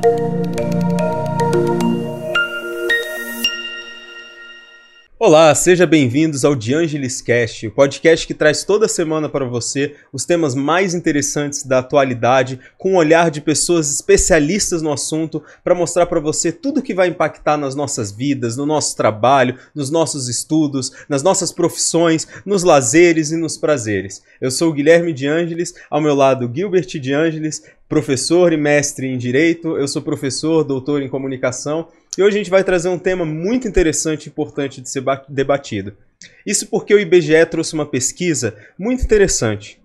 Thank you. Olá, seja bem-vindos ao De Angelis Cast, o podcast que traz toda semana para você os temas mais interessantes da atualidade, com o olhar de pessoas especialistas no assunto, para mostrar para você tudo que vai impactar nas nossas vidas, no nosso trabalho, nos nossos estudos, nas nossas profissões, nos lazeres e nos prazeres. Eu sou o Guilherme De Angelis, ao meu lado Gilbert De Angelis, professor e mestre em Direito, eu sou professor, doutor em Comunicação e hoje a gente vai trazer um tema muito interessante e importante de ser debatido. Isso porque o IBGE trouxe uma pesquisa muito interessante.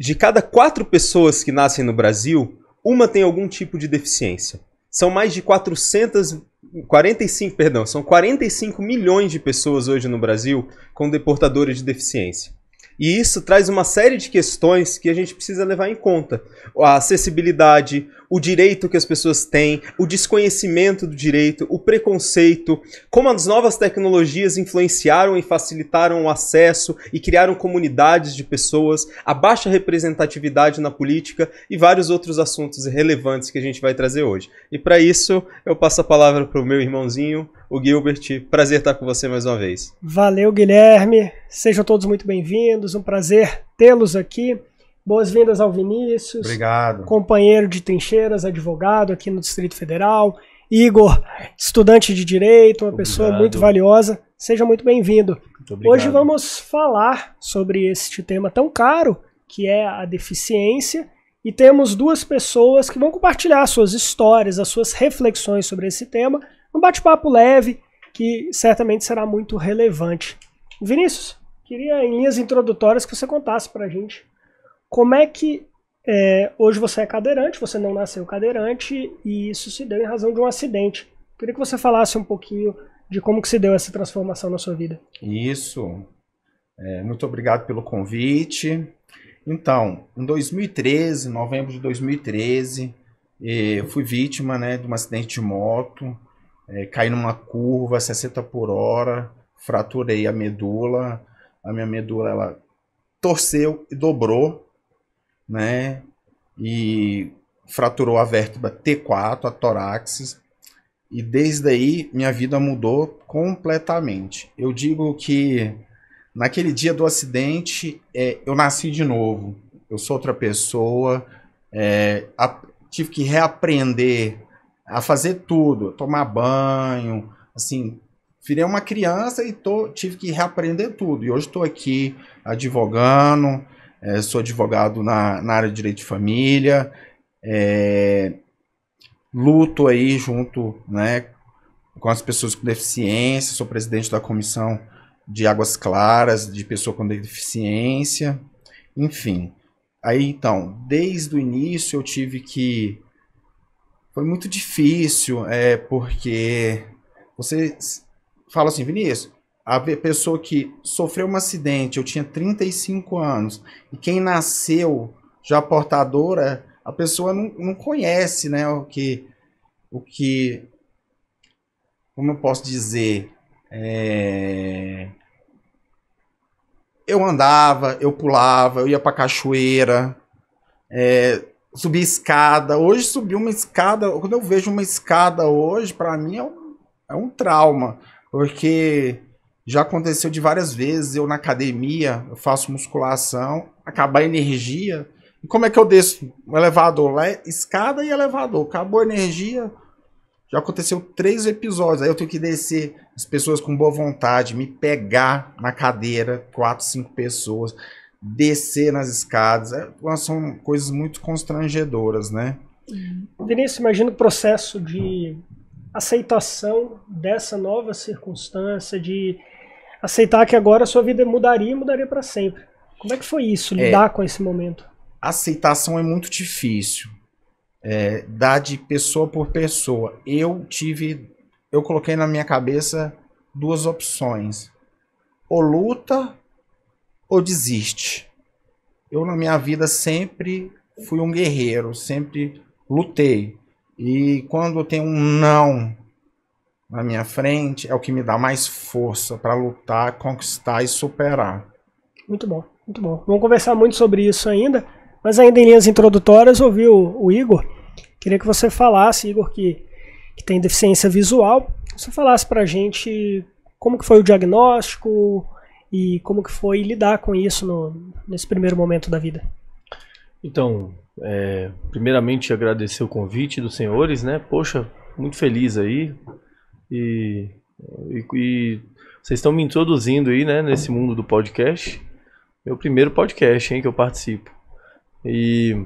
De cada quatro pessoas que nascem no Brasil, uma tem algum tipo de deficiência. São mais de 400 45, perdão, são 45 milhões de pessoas hoje no Brasil com deportadores de deficiência. E isso traz uma série de questões que a gente precisa levar em conta. A acessibilidade, o direito que as pessoas têm, o desconhecimento do direito, o preconceito, como as novas tecnologias influenciaram e facilitaram o acesso e criaram comunidades de pessoas, a baixa representatividade na política e vários outros assuntos relevantes que a gente vai trazer hoje. E para isso, eu passo a palavra para o meu irmãozinho, o Gilbert. Prazer estar com você mais uma vez. Valeu, Guilherme. Sejam todos muito bem-vindos. Um prazer tê-los aqui. Boas-vindas ao Vinícius. Obrigado. Companheiro de trincheiras, advogado aqui no Distrito Federal. Igor, estudante de direito, uma obrigado. pessoa muito valiosa. Seja muito bem-vindo. Hoje vamos falar sobre este tema tão caro, que é a deficiência, e temos duas pessoas que vão compartilhar suas histórias, as suas reflexões sobre esse tema, um bate-papo leve que certamente será muito relevante. Vinícius, queria em linhas introdutórias que você contasse para a gente como é que é, hoje você é cadeirante, você não nasceu cadeirante e isso se deu em razão de um acidente. Queria que você falasse um pouquinho de como que se deu essa transformação na sua vida. Isso. É, muito obrigado pelo convite. Então, em 2013, novembro de 2013, é, eu fui vítima né, de um acidente de moto, é, caí numa curva 60 por hora, fraturei a medula, a minha medula ela torceu e dobrou, né? E fraturou a vértebra T4, a toráx. E desde aí minha vida mudou completamente. Eu digo que naquele dia do acidente é, eu nasci de novo. Eu sou outra pessoa. É, a, tive que reaprender a fazer tudo, tomar banho, assim, virei uma criança e tô, tive que reaprender tudo. E hoje estou aqui advogando, é, sou advogado na, na área de direito de família, é, luto aí junto né, com as pessoas com deficiência, sou presidente da comissão de águas claras, de pessoa com deficiência, enfim. Aí então, desde o início eu tive que. Foi muito difícil, é, porque você fala assim, Vinícius, a pessoa que sofreu um acidente, eu tinha 35 anos, e quem nasceu já portadora, a pessoa não, não conhece, né, o que, o que, como eu posso dizer, é... eu andava, eu pulava, eu ia pra cachoeira, é... escada, hoje subir uma escada, quando eu vejo uma escada hoje, para mim é um, é um trauma, porque já aconteceu de várias vezes eu na academia, eu faço musculação, acabar a energia. E como é que eu desço? Um elevador lá é escada e elevador. Acabou a energia. Já aconteceu três episódios. Aí eu tenho que descer as pessoas com boa vontade, me pegar na cadeira, quatro, cinco pessoas, descer nas escadas. É, são coisas muito constrangedoras, né? Uhum. Vinícius, imagina o processo de aceitação dessa nova circunstância, de aceitar que agora a sua vida mudaria e mudaria para sempre. Como é que foi isso, é. lidar é, com esse momento? Aceitação é muito difícil. É, dá de pessoa por pessoa. Eu tive. Eu coloquei na minha cabeça duas opções. Ou luta ou desiste. Eu, na minha vida, sempre fui um guerreiro, sempre lutei. E quando tem um não na minha frente é o que me dá mais força para lutar, conquistar e superar. Muito bom, muito bom. Vamos conversar muito sobre isso ainda, mas ainda em linhas introdutórias, ouvi o, o Igor. Queria que você falasse, Igor, que, que tem deficiência visual, você falasse para a gente como que foi o diagnóstico e como que foi lidar com isso no, nesse primeiro momento da vida. Então, é, primeiramente agradecer o convite dos senhores, né? Poxa, muito feliz aí e, e, e vocês estão me introduzindo aí, né, nesse mundo do podcast. Meu primeiro podcast, hein, que eu participo. E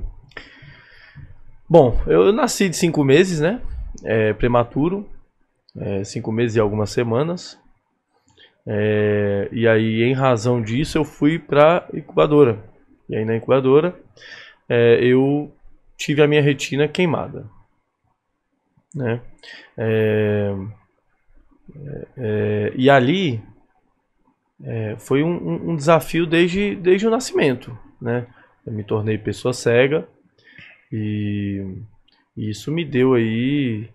bom, eu, eu nasci de cinco meses, né? É, prematuro, é, cinco meses e algumas semanas. É, e aí, em razão disso, eu fui para incubadora. E aí na incubadora, é, eu tive a minha retina queimada, né? É, é, é, e ali é, foi um, um, desafio desde, desde o nascimento, né? Eu me tornei pessoa cega e, e, isso me deu aí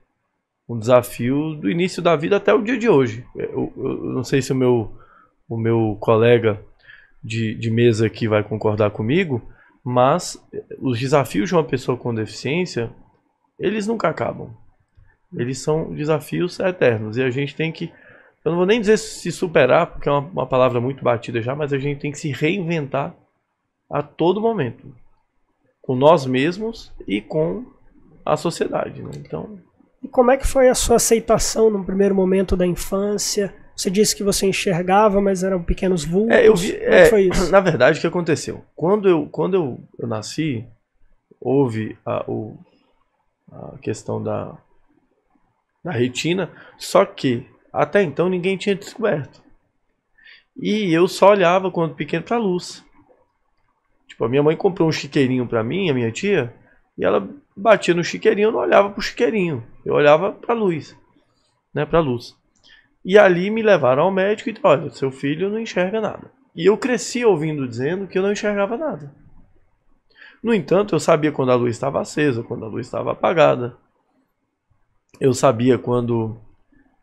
um desafio do início da vida até o dia de hoje. É, eu, eu não sei se o meu, o meu colega de, de mesa aqui vai concordar comigo, mas é, os desafios de uma pessoa com deficiência, eles nunca acabam. Eles são desafios eternos e a gente tem que, eu não vou nem dizer se superar, porque é uma, uma palavra muito batida já, mas a gente tem que se reinventar a todo momento, com nós mesmos e com a sociedade. Né? Então. E como é que foi a sua aceitação no primeiro momento da infância? Você disse que você enxergava, mas eram pequenos vultos. É, eu vi, é, é, foi isso? Na verdade, o que aconteceu? Quando eu, quando eu, eu nasci, houve a, o, a questão da, na retina, só que até então ninguém tinha descoberto. E eu só olhava quando pequeno para a luz. Tipo, a minha mãe comprou um chiqueirinho para mim, a minha tia, e ela batia no chiqueirinho, eu não olhava pro chiqueirinho, eu olhava para a luz, né, para luz. E ali me levaram ao médico e olha, seu filho não enxerga nada. E eu cresci ouvindo dizendo que eu não enxergava nada. No entanto, eu sabia quando a luz estava acesa, quando a luz estava apagada eu sabia quando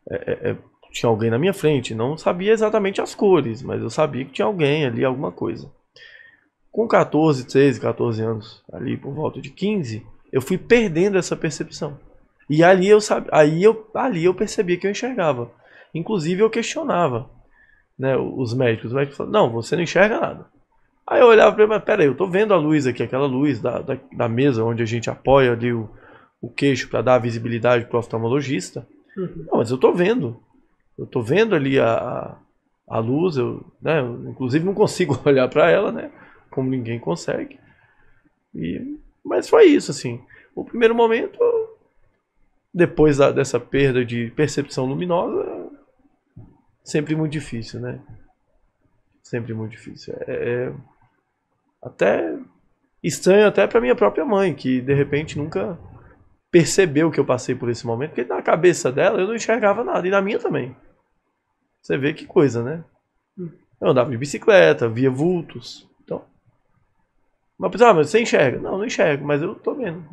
é, é, é, tinha alguém na minha frente. Não sabia exatamente as cores, mas eu sabia que tinha alguém ali, alguma coisa. Com 14, 13, 14 anos, ali por volta de 15, eu fui perdendo essa percepção. E ali eu aí eu ali eu percebia que eu enxergava. Inclusive eu questionava, né, os médicos, O médico falavam, não, você não enxerga nada. Aí eu olhava para ele, mas peraí, eu tô vendo a luz aqui, aquela luz da, da, da mesa onde a gente apoia ali o, o queixo para dar visibilidade para o oftalmologista. Uhum. Não, mas eu estou vendo. Eu estou vendo ali a, a luz, eu, né, eu, inclusive não consigo olhar para ela, né? Como ninguém consegue. E, mas foi isso, assim. O primeiro momento, depois da, dessa perda de percepção luminosa, sempre muito difícil, né? Sempre muito difícil. É, é até estranho até para minha própria mãe, que de repente nunca percebeu que eu passei por esse momento, porque na cabeça dela eu não enxergava nada, e na minha também. Você vê que coisa, né? Eu andava de bicicleta, via vultos. Então. Mas, ah, mas você enxerga? Não, não enxergo, mas eu tô vendo.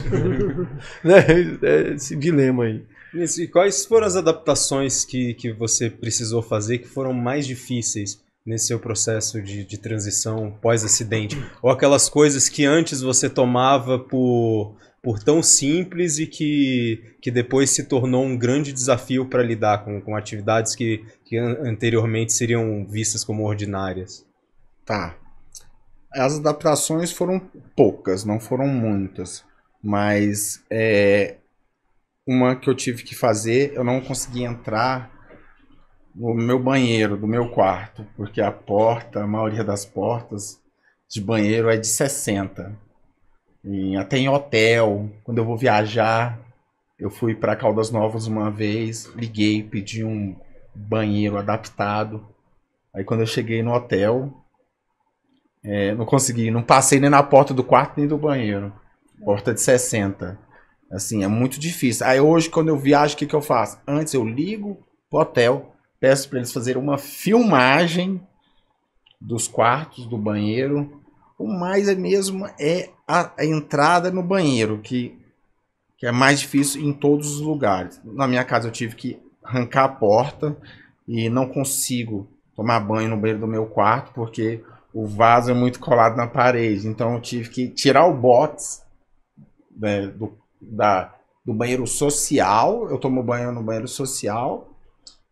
Né? é esse dilema aí. E quais foram as adaptações que, que você precisou fazer que foram mais difíceis nesse seu processo de, de transição pós-acidente? Ou aquelas coisas que antes você tomava por por tão simples e que, que depois se tornou um grande desafio para lidar com, com atividades que, que anteriormente seriam vistas como ordinárias. Tá. As adaptações foram poucas, não foram muitas, mas é, uma que eu tive que fazer, eu não consegui entrar no meu banheiro, do meu quarto, porque a porta, a maioria das portas de banheiro é de 60 em, até em hotel, quando eu vou viajar. Eu fui para Caldas Novas uma vez, liguei, pedi um banheiro adaptado. Aí quando eu cheguei no hotel, é, não consegui, não passei nem na porta do quarto nem do banheiro. Porta de 60. Assim, é muito difícil. Aí hoje, quando eu viajo, o que, que eu faço? Antes eu ligo pro hotel, peço para eles fazerem uma filmagem dos quartos, do banheiro. O mais é mesmo é a, a entrada no banheiro, que, que é mais difícil em todos os lugares. Na minha casa eu tive que arrancar a porta e não consigo tomar banho no banheiro do meu quarto, porque o vaso é muito colado na parede. Então eu tive que tirar o box né, do, da, do banheiro social. Eu tomo banho no banheiro social.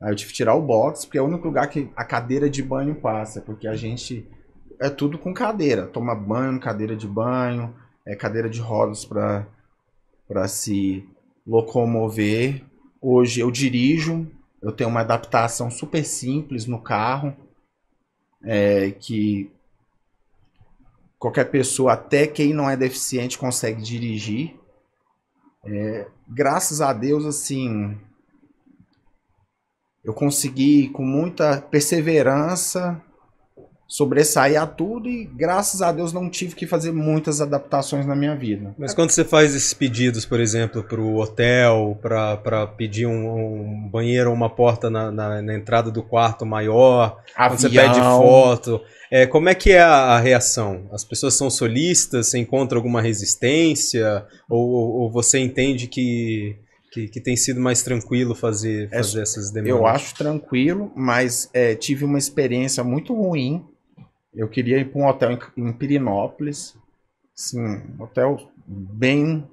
Aí eu tive que tirar o box, porque é o único lugar que a cadeira de banho passa, porque a gente é tudo com cadeira. Toma banho, cadeira de banho, é cadeira de rodas para se locomover. Hoje eu dirijo, eu tenho uma adaptação super simples no carro, é, que qualquer pessoa, até quem não é deficiente, consegue dirigir. É, graças a Deus, assim, eu consegui com muita perseverança sobressair a tudo e graças a Deus não tive que fazer muitas adaptações na minha vida. Mas quando você faz esses pedidos, por exemplo, para o hotel, para pedir um, um, banheiro ou uma porta na, na, na, entrada do quarto maior, Avião. quando você pede foto, é, como é que é a, a reação? As pessoas são solistas? Você encontra alguma resistência? ou, ou, ou você entende que que, que, tem sido mais tranquilo fazer, é fazer é, essas demandas? Eu acho tranquilo, mas é, tive uma experiência muito ruim eu queria ir para um hotel em, em Pirinópolis, sim, um hotel bem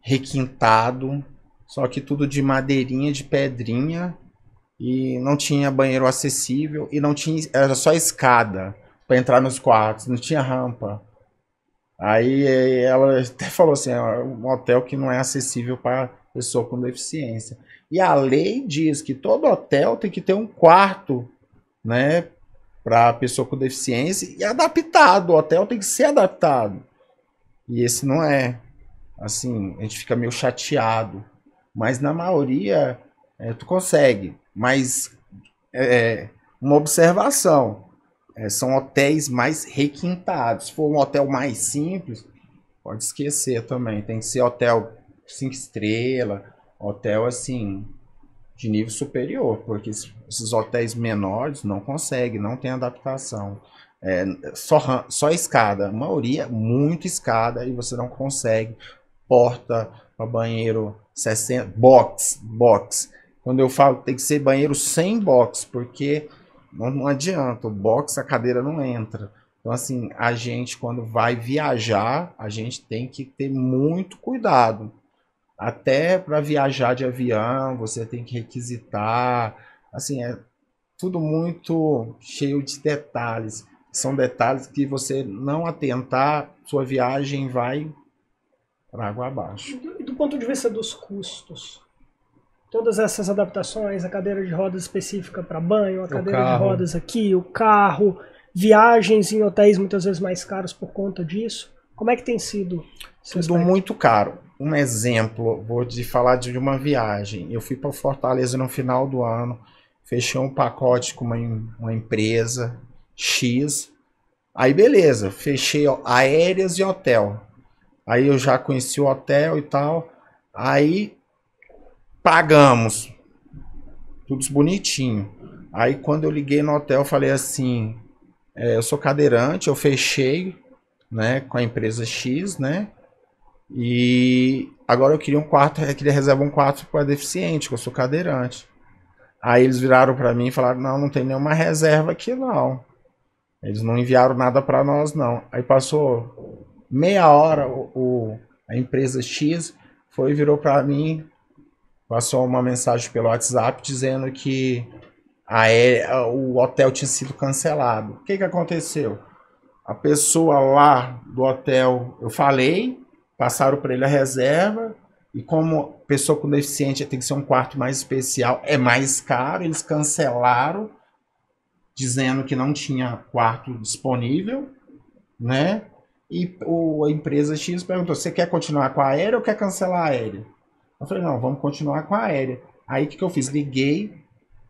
requintado, só que tudo de madeirinha, de pedrinha, e não tinha banheiro acessível e não tinha era só escada para entrar nos quartos, não tinha rampa. Aí eh, ela até falou assim, ah, um hotel que não é acessível para pessoa com deficiência. E a lei diz que todo hotel tem que ter um quarto, né, para pessoa com deficiência e adaptado. O hotel tem que ser adaptado. E esse não é. Assim, a gente fica meio chateado. Mas na maioria, é, tu consegue. Mas é, é uma observação: é, são hotéis mais requintados. Se for um hotel mais simples, pode esquecer também. Tem que ser hotel cinco estrelas, hotel assim, de nível superior, porque esses hotéis menores não conseguem, não tem adaptação. É, só, só escada, a maioria, muito escada, e você não consegue. Porta para banheiro 60, box, box. Quando eu falo tem que ser banheiro sem box, porque não, não adianta, o box a cadeira não entra. Então, assim, a gente, quando vai viajar, a gente tem que ter muito cuidado. Até para viajar de avião, você tem que requisitar. Assim, é tudo muito cheio de detalhes. São detalhes que você não atentar, sua viagem vai para água abaixo. Do, do ponto de vista dos custos, todas essas adaptações, a cadeira de rodas específica para banho, a cadeira de rodas aqui, o carro, viagens em hotéis muitas vezes mais caros por conta disso. Como é que tem sido? Tudo aspecto? muito caro um exemplo, vou te falar de uma viagem. Eu fui para Fortaleza no final do ano, fechei um pacote com uma, uma empresa X. Aí beleza, fechei ó, aéreas e hotel. Aí eu já conheci o hotel e tal. Aí pagamos. Tudo bonitinho. Aí quando eu liguei no hotel, falei assim: é, eu sou cadeirante, eu fechei né, com a empresa X, né? E agora eu queria um quarto, eu queria reservar um quarto para deficiente, que eu sou cadeirante. Aí eles viraram para mim e falaram: "Não, não tem nenhuma reserva aqui não. Eles não enviaram nada para nós não". Aí passou meia hora o, o a empresa X foi virou para mim, passou uma mensagem pelo WhatsApp dizendo que a, o hotel tinha sido cancelado. O que que aconteceu? A pessoa lá do hotel, eu falei, passaram para ele a reserva. E como pessoa com deficiência tem que ser um quarto mais especial, é mais caro, eles cancelaram, dizendo que não tinha quarto disponível, né? E o, a empresa X perguntou: você quer continuar com a aérea ou quer cancelar a aérea? Eu falei: não, vamos continuar com a aérea. Aí o que, que eu fiz? Liguei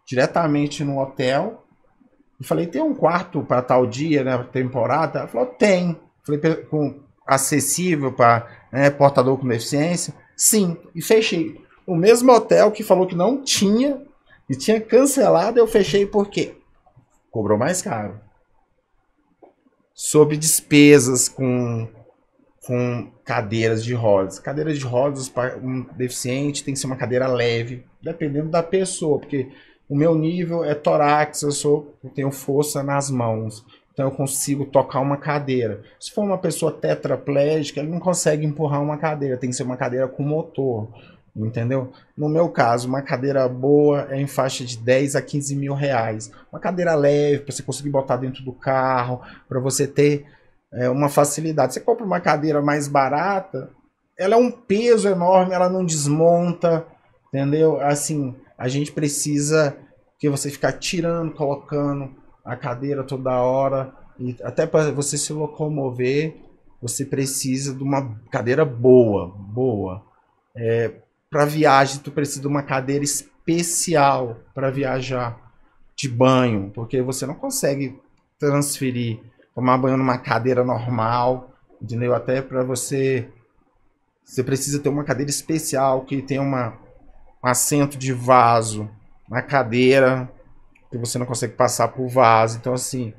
diretamente no hotel e falei: tem um quarto para tal dia, né? Temporada? Ela falou: tem. Falei: com, acessível para né, portador com deficiência? Sim, e fechei. O mesmo hotel que falou que não tinha e tinha cancelado, eu fechei porque cobrou mais caro. Sobre despesas com, com cadeiras de rodas. Cadeiras de rodas para um deficiente tem que ser uma cadeira leve, dependendo da pessoa, porque o meu nível é toráx, eu sou, eu tenho força nas mãos. Então eu consigo tocar uma cadeira. Se for uma pessoa tetraplégica, ele não consegue empurrar uma cadeira, tem que ser uma cadeira com motor. Entendeu? No meu caso, uma cadeira boa é em faixa de 10 a 15 mil reais. Uma cadeira leve, para você conseguir botar dentro do carro, para você ter é, uma facilidade. Você compra uma cadeira mais barata, ela é um peso enorme, ela não desmonta, entendeu? Assim, a gente precisa que você ficar tirando, colocando, a cadeira toda hora. E até para você se locomover, você precisa de uma cadeira boa, boa. É, para viagem, tu precisa de uma cadeira especial para viajar de banho, porque você não consegue transferir, tomar banho numa cadeira normal, entendeu? Até para você, você precisa ter uma cadeira especial que tem uma, um assento de vaso, uma cadeira que você não consegue passar por vaso. Então, assim,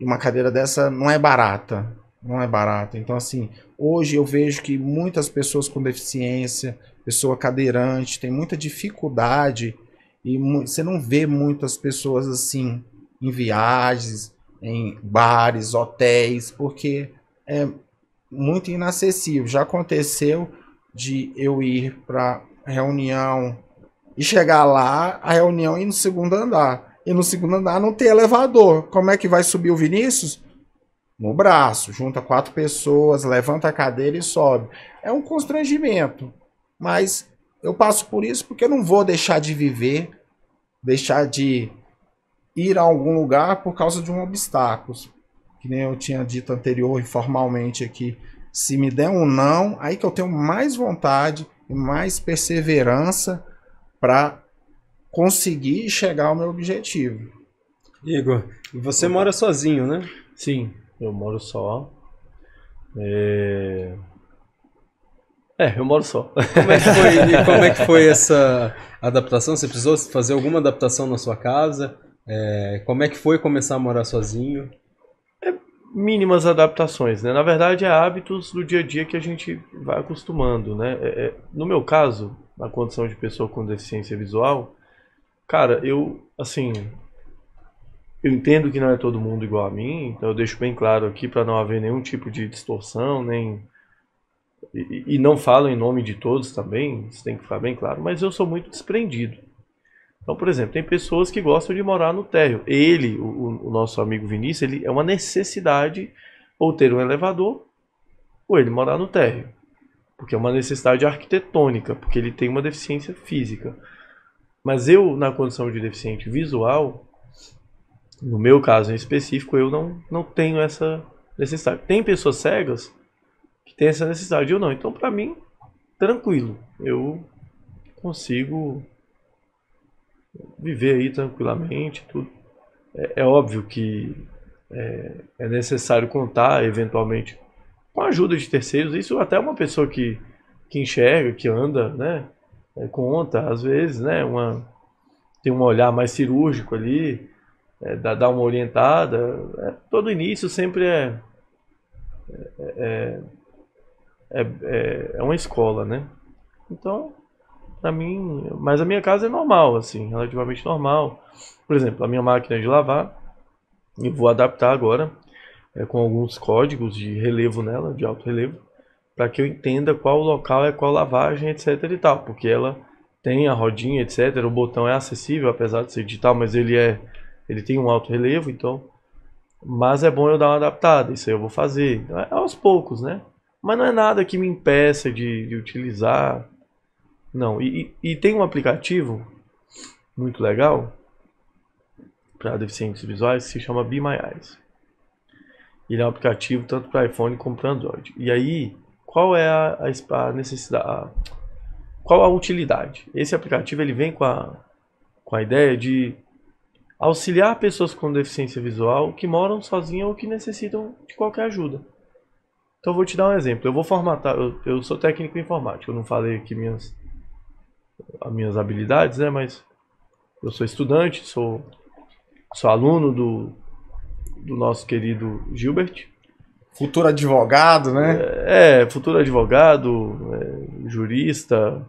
uma cadeira dessa não é barata. Não é barata. Então, assim, hoje eu vejo que muitas pessoas com deficiência, pessoa cadeirante, tem muita dificuldade e você não vê muitas pessoas assim em viagens, em bares, hotéis, porque é muito inacessível. Já aconteceu de eu ir para reunião e chegar lá, a reunião ir no segundo andar. E no segundo andar não tem elevador. Como é que vai subir o Vinícius? No braço, junta quatro pessoas, levanta a cadeira e sobe. É um constrangimento, mas eu passo por isso porque eu não vou deixar de viver, deixar de ir a algum lugar por causa de um obstáculo. Que nem eu tinha dito anterior, informalmente aqui. Se me der um não, aí que eu tenho mais vontade e mais perseverança para conseguir chegar ao meu objetivo. Igor, você mora sozinho, né? Sim, eu moro só. É, é eu moro só. Como é, foi, como é que foi, essa adaptação? Você precisou fazer alguma adaptação na sua casa? É, como é que foi começar a morar sozinho? É, mínimas adaptações, né? Na verdade, é hábitos do dia a dia que a gente vai acostumando, né? É, é, no meu caso, na condição de pessoa com deficiência visual, Cara, eu, assim, eu entendo que não é todo mundo igual a mim, então eu deixo bem claro aqui para não haver nenhum tipo de distorção, nem. E, e, não falo em nome de todos também, isso tem que ficar bem claro, mas eu sou muito desprendido. Então, por exemplo, tem pessoas que gostam de morar no térreo. Ele, o, o nosso amigo Vinícius, ele é uma necessidade ou ter um elevador ou ele morar no térreo. Porque é uma necessidade arquitetônica, porque ele tem uma deficiência física. Mas eu, na condição de deficiente visual, no meu caso em específico, eu não, não tenho essa necessidade. Tem pessoas cegas que têm essa necessidade, eu não. Então, para mim, tranquilo. Eu consigo viver aí tranquilamente, tudo. É, é óbvio que é, é, necessário contar, eventualmente, com a ajuda de terceiros. Isso até uma pessoa que, que enxerga, que anda, né? conta, às vezes, né? Uma, tem um olhar mais cirúrgico ali, é, dá, dá uma orientada. É, todo início sempre é, é, é, é uma escola, né? Então, para mim, mas a minha casa é normal, assim, relativamente normal. Por exemplo, a minha máquina de lavar, eu vou adaptar agora é, com alguns códigos de relevo nela, de alto relevo para que eu entenda qual local é qual lavagem, etc e tal, porque ela tem a rodinha, etc, o botão é acessível, apesar de ser digital, mas ele é ele tem um alto relevo, então mas é bom eu dar uma adaptada, isso aí eu vou fazer, então, é aos poucos, né? Mas não é nada que me impeça de, de utilizar, não. E, e, e tem um aplicativo muito legal para deficientes visuais que se chama Be My Eyes. Ele é um aplicativo tanto para iPhone como para Android. E aí qual é a, a necessidade? A, qual a utilidade? Esse aplicativo ele vem com a, com a ideia de auxiliar pessoas com deficiência visual que moram sozinhas ou que necessitam de qualquer ajuda. Então vou te dar um exemplo. Eu vou formatar. Eu, eu sou técnico informático. Eu não falei aqui minhas as minhas habilidades, né? Mas eu sou estudante, sou sou aluno do do nosso querido Gilbert. Futuro advogado, né? É, é, futuro advogado, é, jurista,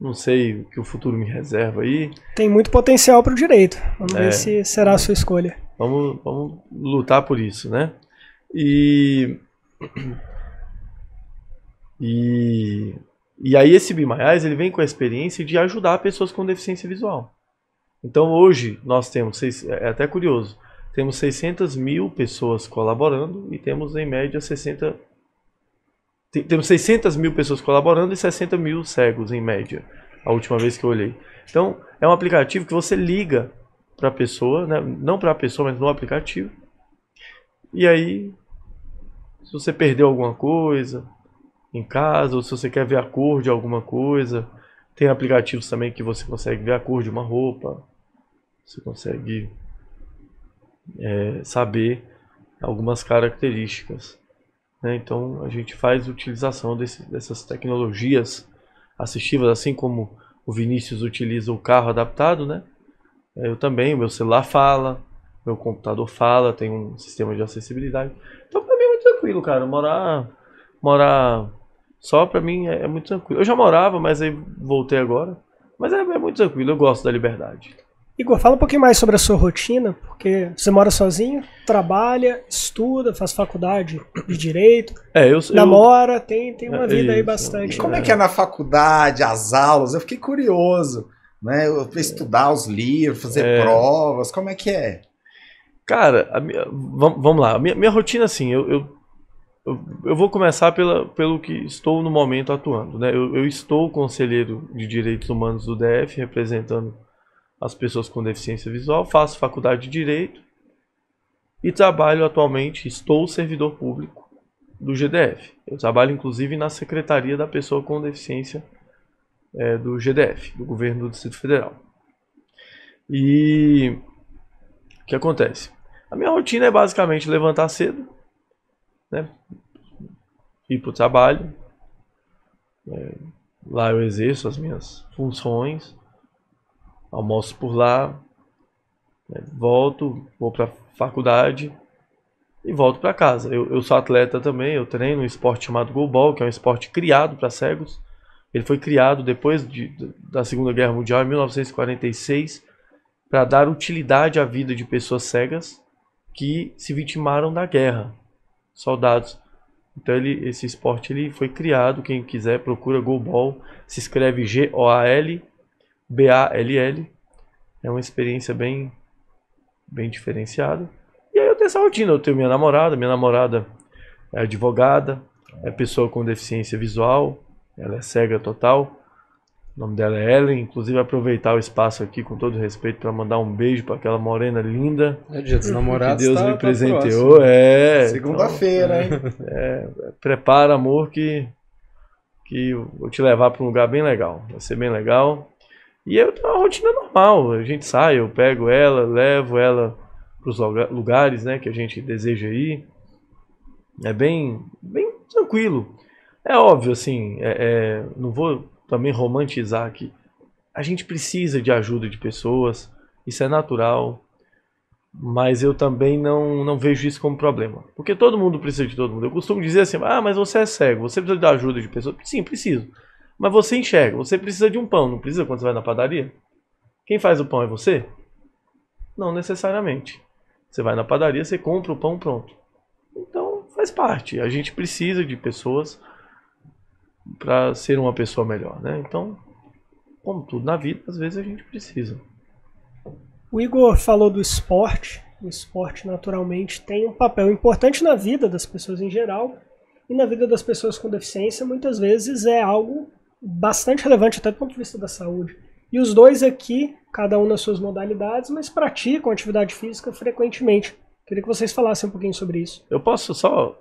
não sei o que o futuro me reserva aí. Tem muito potencial para o direito. Vamos é, ver se será a sua escolha. Vamos, vamos lutar por isso, né? E. E. E aí esse Bimaiás, ele vem com a experiência de ajudar pessoas com deficiência visual. Então hoje nós temos, é, é até curioso, temos 600 mil pessoas colaborando e temos em média 60 temos 600 mil pessoas colaborando e 60 mil cegos em média, a última vez que eu olhei. Então, é um aplicativo que você liga para a pessoa, né? não para a pessoa, mas no aplicativo. E aí, se você perdeu alguma coisa em casa, ou se você quer ver a cor de alguma coisa, tem aplicativos também que você consegue ver a cor de uma roupa, você consegue é, saber algumas características. Né? Então a gente faz utilização desse, dessas tecnologias assistivas, assim como o Vinícius utiliza o carro adaptado, né? É, eu também, o meu celular fala, meu computador fala, tem um sistema de acessibilidade. Então para mim é muito tranquilo, cara. Morar, morar só para mim é, é, muito tranquilo. Eu já morava, mas aí voltei agora. Mas é, é muito tranquilo, eu gosto da liberdade. Igor, fala um pouquinho mais sobre a sua rotina, porque você mora sozinho, trabalha, estuda, faz faculdade de direito, é, eu, namora, eu, tem, tem uma é, vida aí bastante. E Como é que é na faculdade, as aulas? Eu fiquei curioso, né? Eu estudar os livros, fazer é. provas, como é que é? Cara, minha, vamos, vamos lá. A minha, minha rotina, assim, eu, eu, eu, vou começar pela, pelo que estou no momento atuando. Né? Eu, eu estou conselheiro de direitos humanos do DF, representando as pessoas com deficiência visual, faço faculdade de Direito e trabalho atualmente, estou servidor público do GDF. Eu trabalho inclusive na Secretaria da Pessoa com Deficiência é, do GDF, do Governo do Distrito Federal. E o que acontece? A minha rotina é basicamente levantar cedo, né? ir para o trabalho, é, lá eu exerço as minhas funções, almoço por lá, né, volto, vou para faculdade e volto para casa. Eu, eu, sou atleta também, eu treino um esporte chamado goalball, que é um esporte criado para cegos. Ele foi criado depois de, da Segunda Guerra Mundial, em 1946, para dar utilidade à vida de pessoas cegas que se vitimaram da guerra, soldados. Então ele, esse esporte ele foi criado, quem quiser procura goalball, se escreve G O A L B-A-L-L. É uma experiência bem, bem diferenciada. E aí eu tenho essa rotina, eu tenho minha namorada, minha namorada é advogada, é pessoa com deficiência visual, ela é cega total. O nome dela é Ellen. Inclusive, aproveitar o espaço aqui com todo respeito para mandar um beijo para aquela morena linda. É dia dos namorados. Que Deus tá, me presenteou. Tá é. Segunda-feira, então, hein? É, é, prepara, amor, que, que eu vou te levar para um lugar bem legal. Vai ser bem legal. E eu é tenho uma rotina normal. A gente sai, eu pego ela, levo ela para os lugares né, que a gente deseja ir. É bem, bem tranquilo. É óbvio, assim, é, é, não vou também romantizar aqui. A gente precisa de ajuda de pessoas, isso é natural. Mas eu também não, não vejo isso como problema. Porque todo mundo precisa de todo mundo. Eu costumo dizer assim, ah, mas você é cego, você precisa de ajuda de pessoas. Sim, preciso. Mas você enxerga, você precisa de um pão, não precisa quando você vai na padaria? Quem faz o pão é você? Não necessariamente. Você vai na padaria, você compra o pão pronto. Então faz parte. A gente precisa de pessoas para ser uma pessoa melhor, né? Então, como tudo na vida, às vezes a gente precisa. O Igor falou do esporte. O esporte naturalmente tem um papel importante na vida das pessoas em geral e na vida das pessoas com deficiência muitas vezes é algo bastante relevante até do ponto de vista da saúde. E os dois aqui, cada um nas suas modalidades, mas praticam atividade física frequentemente. Queria que vocês falassem um pouquinho sobre isso. Eu posso só,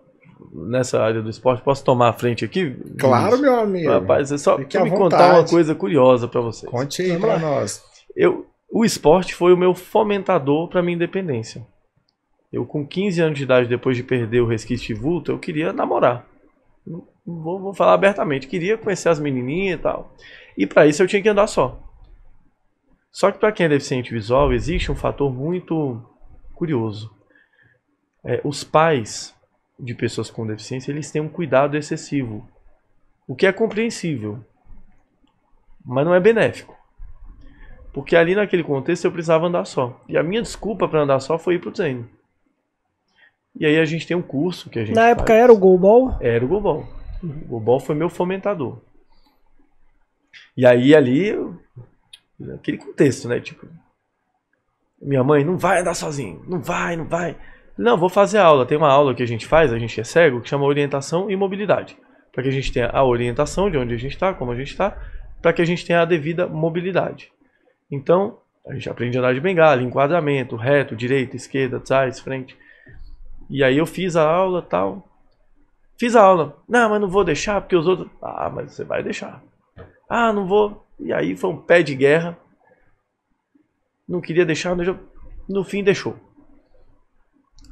nessa área do esporte, posso tomar a frente aqui? Claro, meu amigo. Rapaz, é só Fique me contar uma coisa curiosa para vocês. Conte aí para nós. Eu, o esporte foi o meu fomentador para minha independência. Eu, com 15 anos de idade, depois de perder o resquício de vulto, eu queria namorar. Vou, vou falar abertamente. Queria conhecer as menininhas e tal. E para isso eu tinha que andar só. Só que para quem é deficiente visual existe um fator muito curioso. É, os pais de pessoas com deficiência eles têm um cuidado excessivo, o que é compreensível, mas não é benéfico, porque ali naquele contexto eu precisava andar só. E a minha desculpa para andar só foi ir pro treino. E aí a gente tem um curso que a gente. Na faz. época era o goalball. Era o goalball. O Ball foi meu fomentador. E aí ali, eu, aquele contexto, né? Tipo, minha mãe, não vai andar sozinho, não vai, não vai. Não, vou fazer aula. Tem uma aula que a gente faz, a gente é cego, que chama orientação e mobilidade. Para que a gente tenha a orientação de onde a gente está, como a gente está, para que a gente tenha a devida mobilidade. Então, a gente aprende a andar de bengala, enquadramento, reto, direita, esquerda, trás, frente. E aí eu fiz a aula tal. Fiz a aula. Não, mas não vou deixar porque os outros. Ah, mas você vai deixar. Ah, não vou. E aí foi um pé de guerra. Não queria deixar, no fim deixou.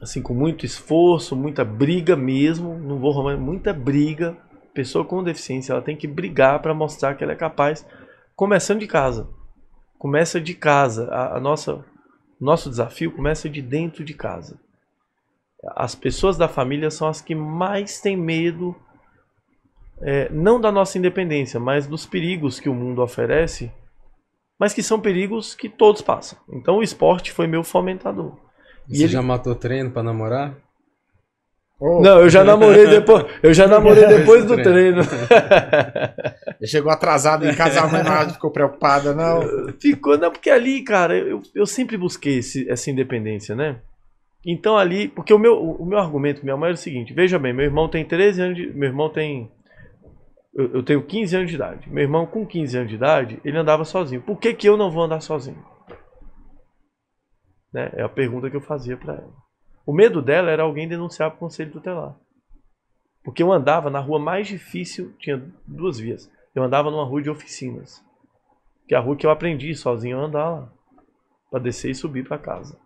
Assim, com muito esforço, muita briga mesmo. Não vou romper, muita briga. Pessoa com deficiência, ela tem que brigar para mostrar que ela é capaz. Começando de casa. Começa de casa. A, a nossa, nosso desafio começa de dentro de casa as pessoas da família são as que mais têm medo, é, não da nossa independência, mas dos perigos que o mundo oferece, mas que são perigos que todos passam. Então o esporte foi meu fomentador. E Você ele... já matou treino para namorar? Oh, não, eu já namorei depois, eu já namorei depois do treino. Ele chegou atrasado em casa, a mãe não ficou preocupada, não? Ficou, não, porque ali, cara, eu, eu sempre busquei esse, essa independência, né? Então ali, porque o meu, o meu argumento, minha mãe era o seguinte, veja bem, meu irmão tem 13 anos, de, meu irmão tem eu, eu, tenho 15 anos de idade. Meu irmão com 15 anos de idade, ele andava sozinho. Por que que eu não vou andar sozinho? Né? É a pergunta que eu fazia para ela. O medo dela era alguém denunciar para o conselho tutelar. Porque eu andava na rua mais difícil, tinha duas vias. Eu andava numa rua de oficinas. Que é a rua que eu aprendi sozinho a andar lá. Para descer e subir para casa.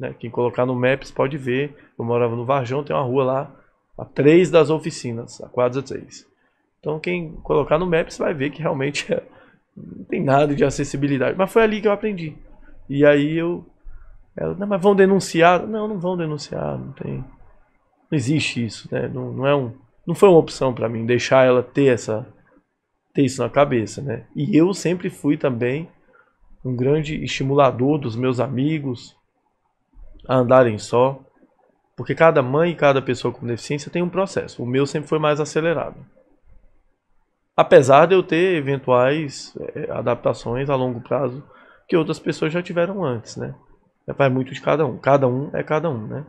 Né? Quem colocar no Maps pode ver. Eu morava no Varjão, tem uma rua lá, a 3 das oficinas, a 416. Então quem colocar no Maps vai ver que realmente é, não tem nada de acessibilidade. Mas foi ali que eu aprendi. E aí eu. Ela, não, mas vão denunciar. Não, não vão denunciar, não tem. Não existe isso, né? Não, não é um. Não foi uma opção para mim deixar ela ter essa ter isso na cabeça, né? E eu sempre fui também um grande estimulador dos meus amigos, a andarem só, porque cada mãe e cada pessoa com deficiência tem um processo. O meu sempre foi mais acelerado. Apesar de eu ter eventuais eh, adaptações a longo prazo que outras pessoas já tiveram antes, né? É para muito de cada um. Cada um é cada um, né?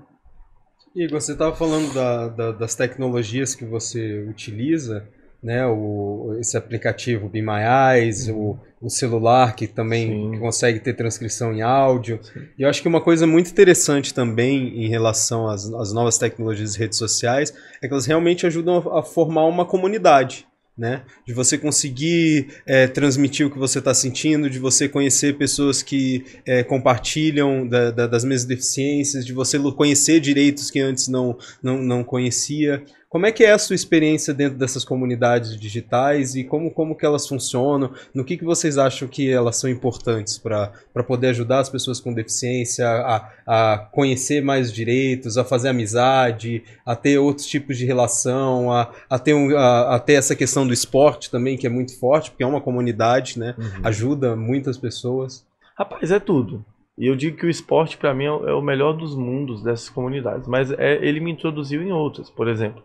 Igor, você estava falando da, da, das tecnologias que você utiliza né, o, esse aplicativo Be My Eyes, uhum. o, o celular que também Sim. consegue ter transcrição em áudio. Sim. E eu acho que uma coisa muito interessante também em relação às, às novas tecnologias e redes sociais é que elas realmente ajudam a, a formar uma comunidade. Né? De você conseguir é, transmitir o que você está sentindo, de você conhecer pessoas que é, compartilham da, da, das mesmas deficiências, de você conhecer direitos que antes não, não, não conhecia. Como é que é a sua experiência dentro dessas comunidades digitais e como, como que elas funcionam? No que, que vocês acham que elas são importantes para poder ajudar as pessoas com deficiência a, a conhecer mais direitos, a fazer amizade, a ter outros tipos de relação, a, a, ter, um, a, a ter essa questão do esporte também, que é muito forte, porque é uma comunidade, né? Uhum. Ajuda muitas pessoas. Rapaz, é tudo. E eu digo que o esporte, para mim, é, é o melhor dos mundos dessas comunidades. Mas é, ele me introduziu em outras. Por exemplo,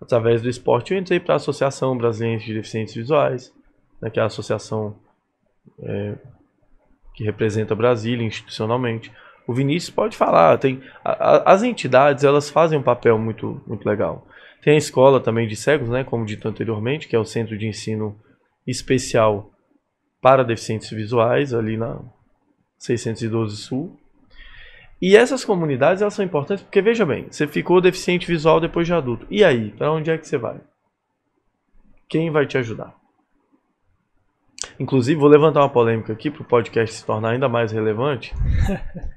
Através do esporte eu entrei para a Associação Brasileira de Deficientes Visuais, né, que é a associação é, que representa Brasília institucionalmente. O Vinícius pode falar, tem a, a, as entidades elas fazem um papel muito, muito legal. Tem a escola também de cegos, né, como dito anteriormente, que é o centro de ensino especial para deficientes visuais, ali na 612 Sul. E essas comunidades elas são importantes porque veja bem, você ficou deficiente visual depois de adulto. E aí, para onde é que você vai? Quem vai te ajudar? Inclusive, vou levantar uma polêmica aqui para o podcast se tornar ainda mais relevante.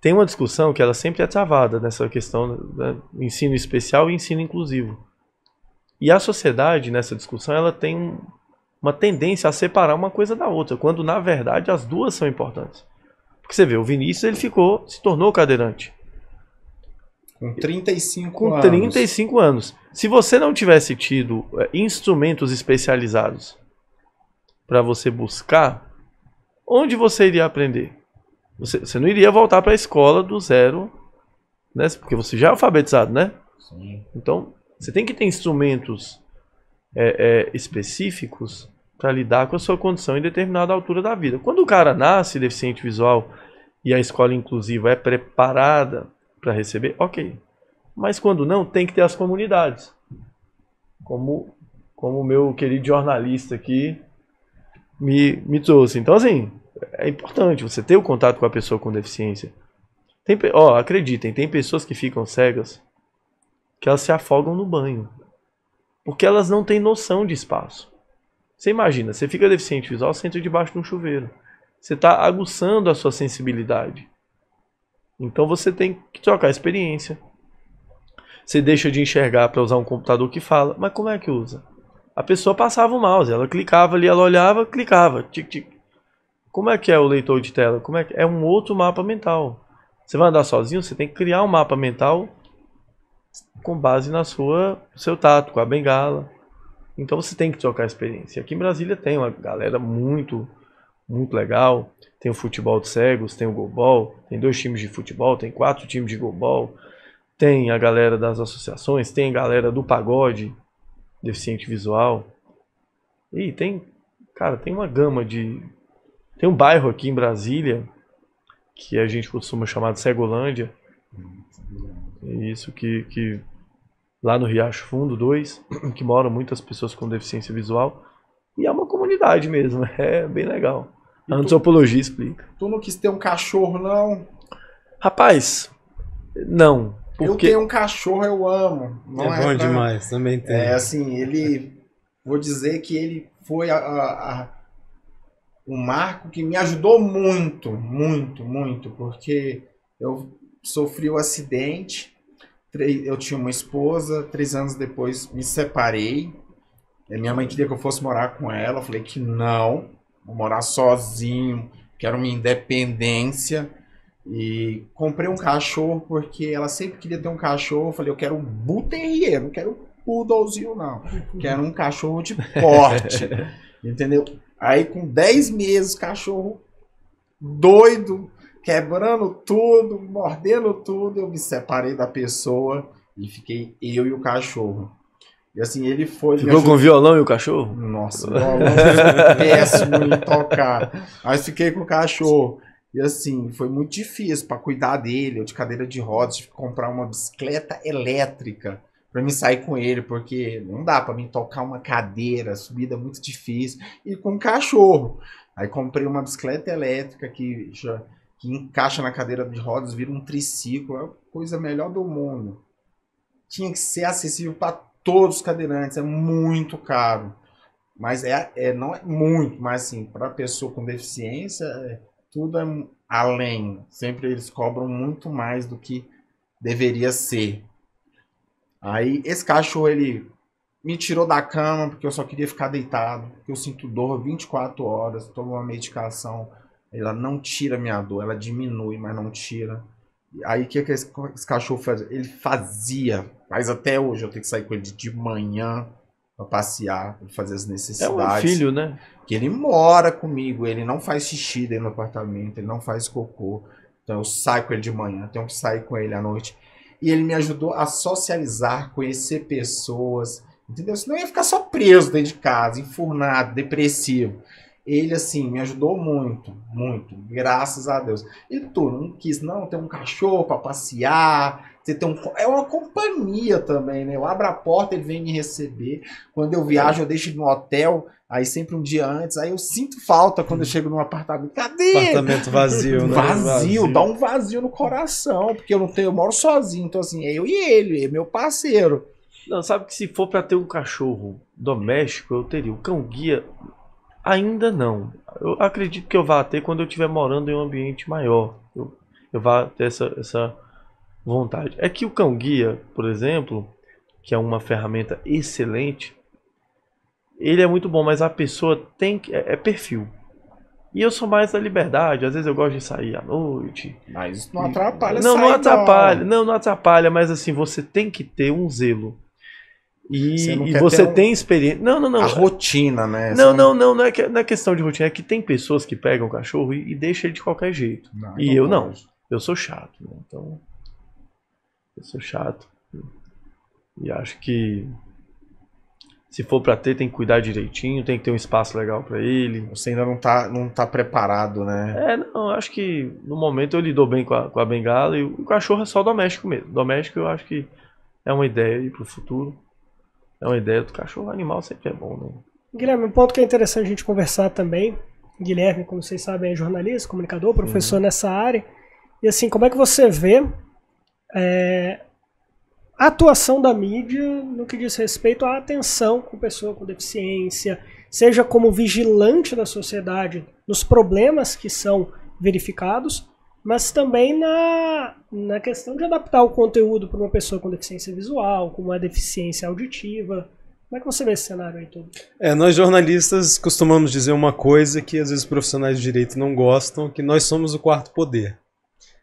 Tem uma discussão que ela sempre é travada nessa questão do né, ensino especial e ensino inclusivo. E a sociedade, nessa discussão, ela tem uma tendência a separar uma coisa da outra, quando na verdade as duas são importantes. Porque você vê, o Vinícius ele ficou, se tornou cadeirante. Com 35 com anos. Com 35 anos. Se você não tivesse tido é, instrumentos especializados para você buscar, onde você iria aprender? Você, você não iria voltar para a escola do zero, né? Porque você já é alfabetizado, né? Sim. Então, você tem que ter instrumentos é, é, específicos para lidar com a sua condição em determinada altura da vida. Quando o cara nasce deficiente visual e a escola inclusiva é preparada para receber, ok. Mas quando não, tem que ter as comunidades. Como como o meu querido jornalista aqui me, me trouxe. Então, assim, é importante você ter o contato com a pessoa com deficiência. Tem, ó, acreditem, tem pessoas que ficam cegas que elas se afogam no banho. Porque elas não têm noção de espaço. Você imagina, você fica deficiente visual, você entra debaixo de um chuveiro. Você está aguçando a sua sensibilidade. Então você tem que trocar a experiência. Você deixa de enxergar para usar um computador que fala, mas como é que usa? A pessoa passava o mouse, ela clicava ali, ela olhava, clicava, tic tic. Como é que é o leitor de tela? Como é que é um outro mapa mental? Você vai andar sozinho, você tem que criar um mapa mental com base na sua seu tato, com a bengala. Então você tem que trocar experiência. Aqui em Brasília tem uma galera muito, muito legal. Tem o futebol de cegos, tem o golbol, tem dois times de futebol, tem quatro times de golbol. Tem a galera das associações, tem a galera do pagode, deficiente visual. E tem, cara, tem uma gama de. Tem um bairro aqui em Brasília que a gente costuma chamar de Cegolândia. Hum, é isso que, que lá no Riacho Fundo 2, que moram muitas pessoas com deficiência visual. E é uma comunidade mesmo, é bem legal. A antropologia explica. Tu não quis ter um cachorro, não? Rapaz, não. Porque... Eu tenho um cachorro, eu amo. Não é, é bom pra... demais, também tem. É assim, ele. Vou dizer que ele foi a, a, a, o marco que me ajudou muito, muito, muito, porque eu sofri o um acidente eu tinha uma esposa, três anos depois me separei. minha mãe queria que eu fosse morar com ela. Eu falei que não, vou morar sozinho, quero minha independência. E comprei um cachorro porque ela sempre queria ter um cachorro. Eu falei, eu quero um buterrier, não quero um poodlezinho, não. Quero um cachorro de porte. entendeu? Aí com 10 meses, cachorro doido, quebrando tudo, mordendo tudo. Eu me separei da pessoa e fiquei eu e o cachorro. E assim, ele foi. Ficou com o violão e o cachorro? Nossa, o violão péssimo em tocar. Mas fiquei com o cachorro. E assim, foi muito difícil para cuidar dele, eu de cadeira de rodas, tive que comprar uma bicicleta elétrica para me sair com ele, porque não dá para mim tocar uma cadeira, subida é muito difícil, e com o cachorro. Aí comprei uma bicicleta elétrica que já que encaixa na cadeira de rodas, vira um triciclo, é a coisa melhor do mundo. Tinha que ser acessível para todos os cadeirantes, é muito caro. Mas é, é não é muito, mas assim, para pessoa com deficiência, é, tudo é além. Sempre eles cobram muito mais do que deveria ser. Aí esse cachorro ele me tirou da cama porque eu só queria ficar deitado, porque eu sinto dor 24 horas, tomo uma medicação ela não tira minha dor, ela diminui, mas não tira. Aí o que, é que esse, cachorro faz? Ele fazia, mas até hoje eu tenho que sair com ele de manhã para passear, pra fazer as necessidades. É um filho, né? Que ele mora comigo, ele não faz xixi dentro do apartamento, ele não faz cocô. Então eu saio com ele de manhã, tenho que sair com ele à noite. E ele me ajudou a socializar, conhecer pessoas, entendeu? Senão eu ia ficar só preso dentro de casa, enfurnado, depressivo ele assim me ajudou muito, muito, graças a Deus. E tu não quis não ter um cachorro para passear, você tem um é uma companhia também, né? Eu abro a porta, ele vem me receber. Quando eu viajo, eu deixo no hotel, aí sempre um dia antes, aí eu sinto falta quando eu chego num apartamento. Cadê? Apartamento vazio, né? Vazio, vazio, dá um vazio no coração, porque eu não tenho, eu moro sozinho, então assim, é eu e ele, é meu parceiro. Não, sabe que se for para ter um cachorro doméstico, eu teria um cão guia Ainda não. Eu acredito que eu vá ter quando eu estiver morando em um ambiente maior. Eu, eu vá ter essa, essa vontade. É que o cão guia, por exemplo, que é uma ferramenta excelente, ele é muito bom, mas a pessoa tem que. É, é perfil. E eu sou mais da liberdade, às vezes eu gosto de sair à noite. Mas não atrapalha, Não, não atrapalha, não. não, não atrapalha, mas assim, você tem que ter um zelo. E você, e você um... tem experiência. Não, não, não. A rotina, né? Não, não, não. Não é, que, não é questão de rotina. É que tem pessoas que pegam o cachorro e, e deixam ele de qualquer jeito. Não, e não eu não. Eu sou chato, né? Então. Eu sou chato. E acho que se for para ter, tem que cuidar direitinho, tem que ter um espaço legal para ele. Você ainda não tá, não tá preparado, né? É, não, acho que no momento eu lido bem com a, com a bengala e o cachorro é só doméstico mesmo. Doméstico eu acho que é uma ideia aí pro futuro. É uma ideia do cachorro animal sempre é bom, né? Guilherme, um ponto que é interessante a gente conversar também. Guilherme, como vocês sabem, é jornalista, comunicador, professor uhum. nessa área. E assim, como é que você vê é, a atuação da mídia no que diz respeito à atenção com pessoa com deficiência, seja como vigilante da sociedade nos problemas que são verificados, mas também na, na questão de adaptar o conteúdo para uma pessoa com deficiência visual, com uma deficiência auditiva. Como é que você vê esse cenário aí todo? É, nós jornalistas costumamos dizer uma coisa que às vezes profissionais de direito não gostam, que nós somos o quarto poder.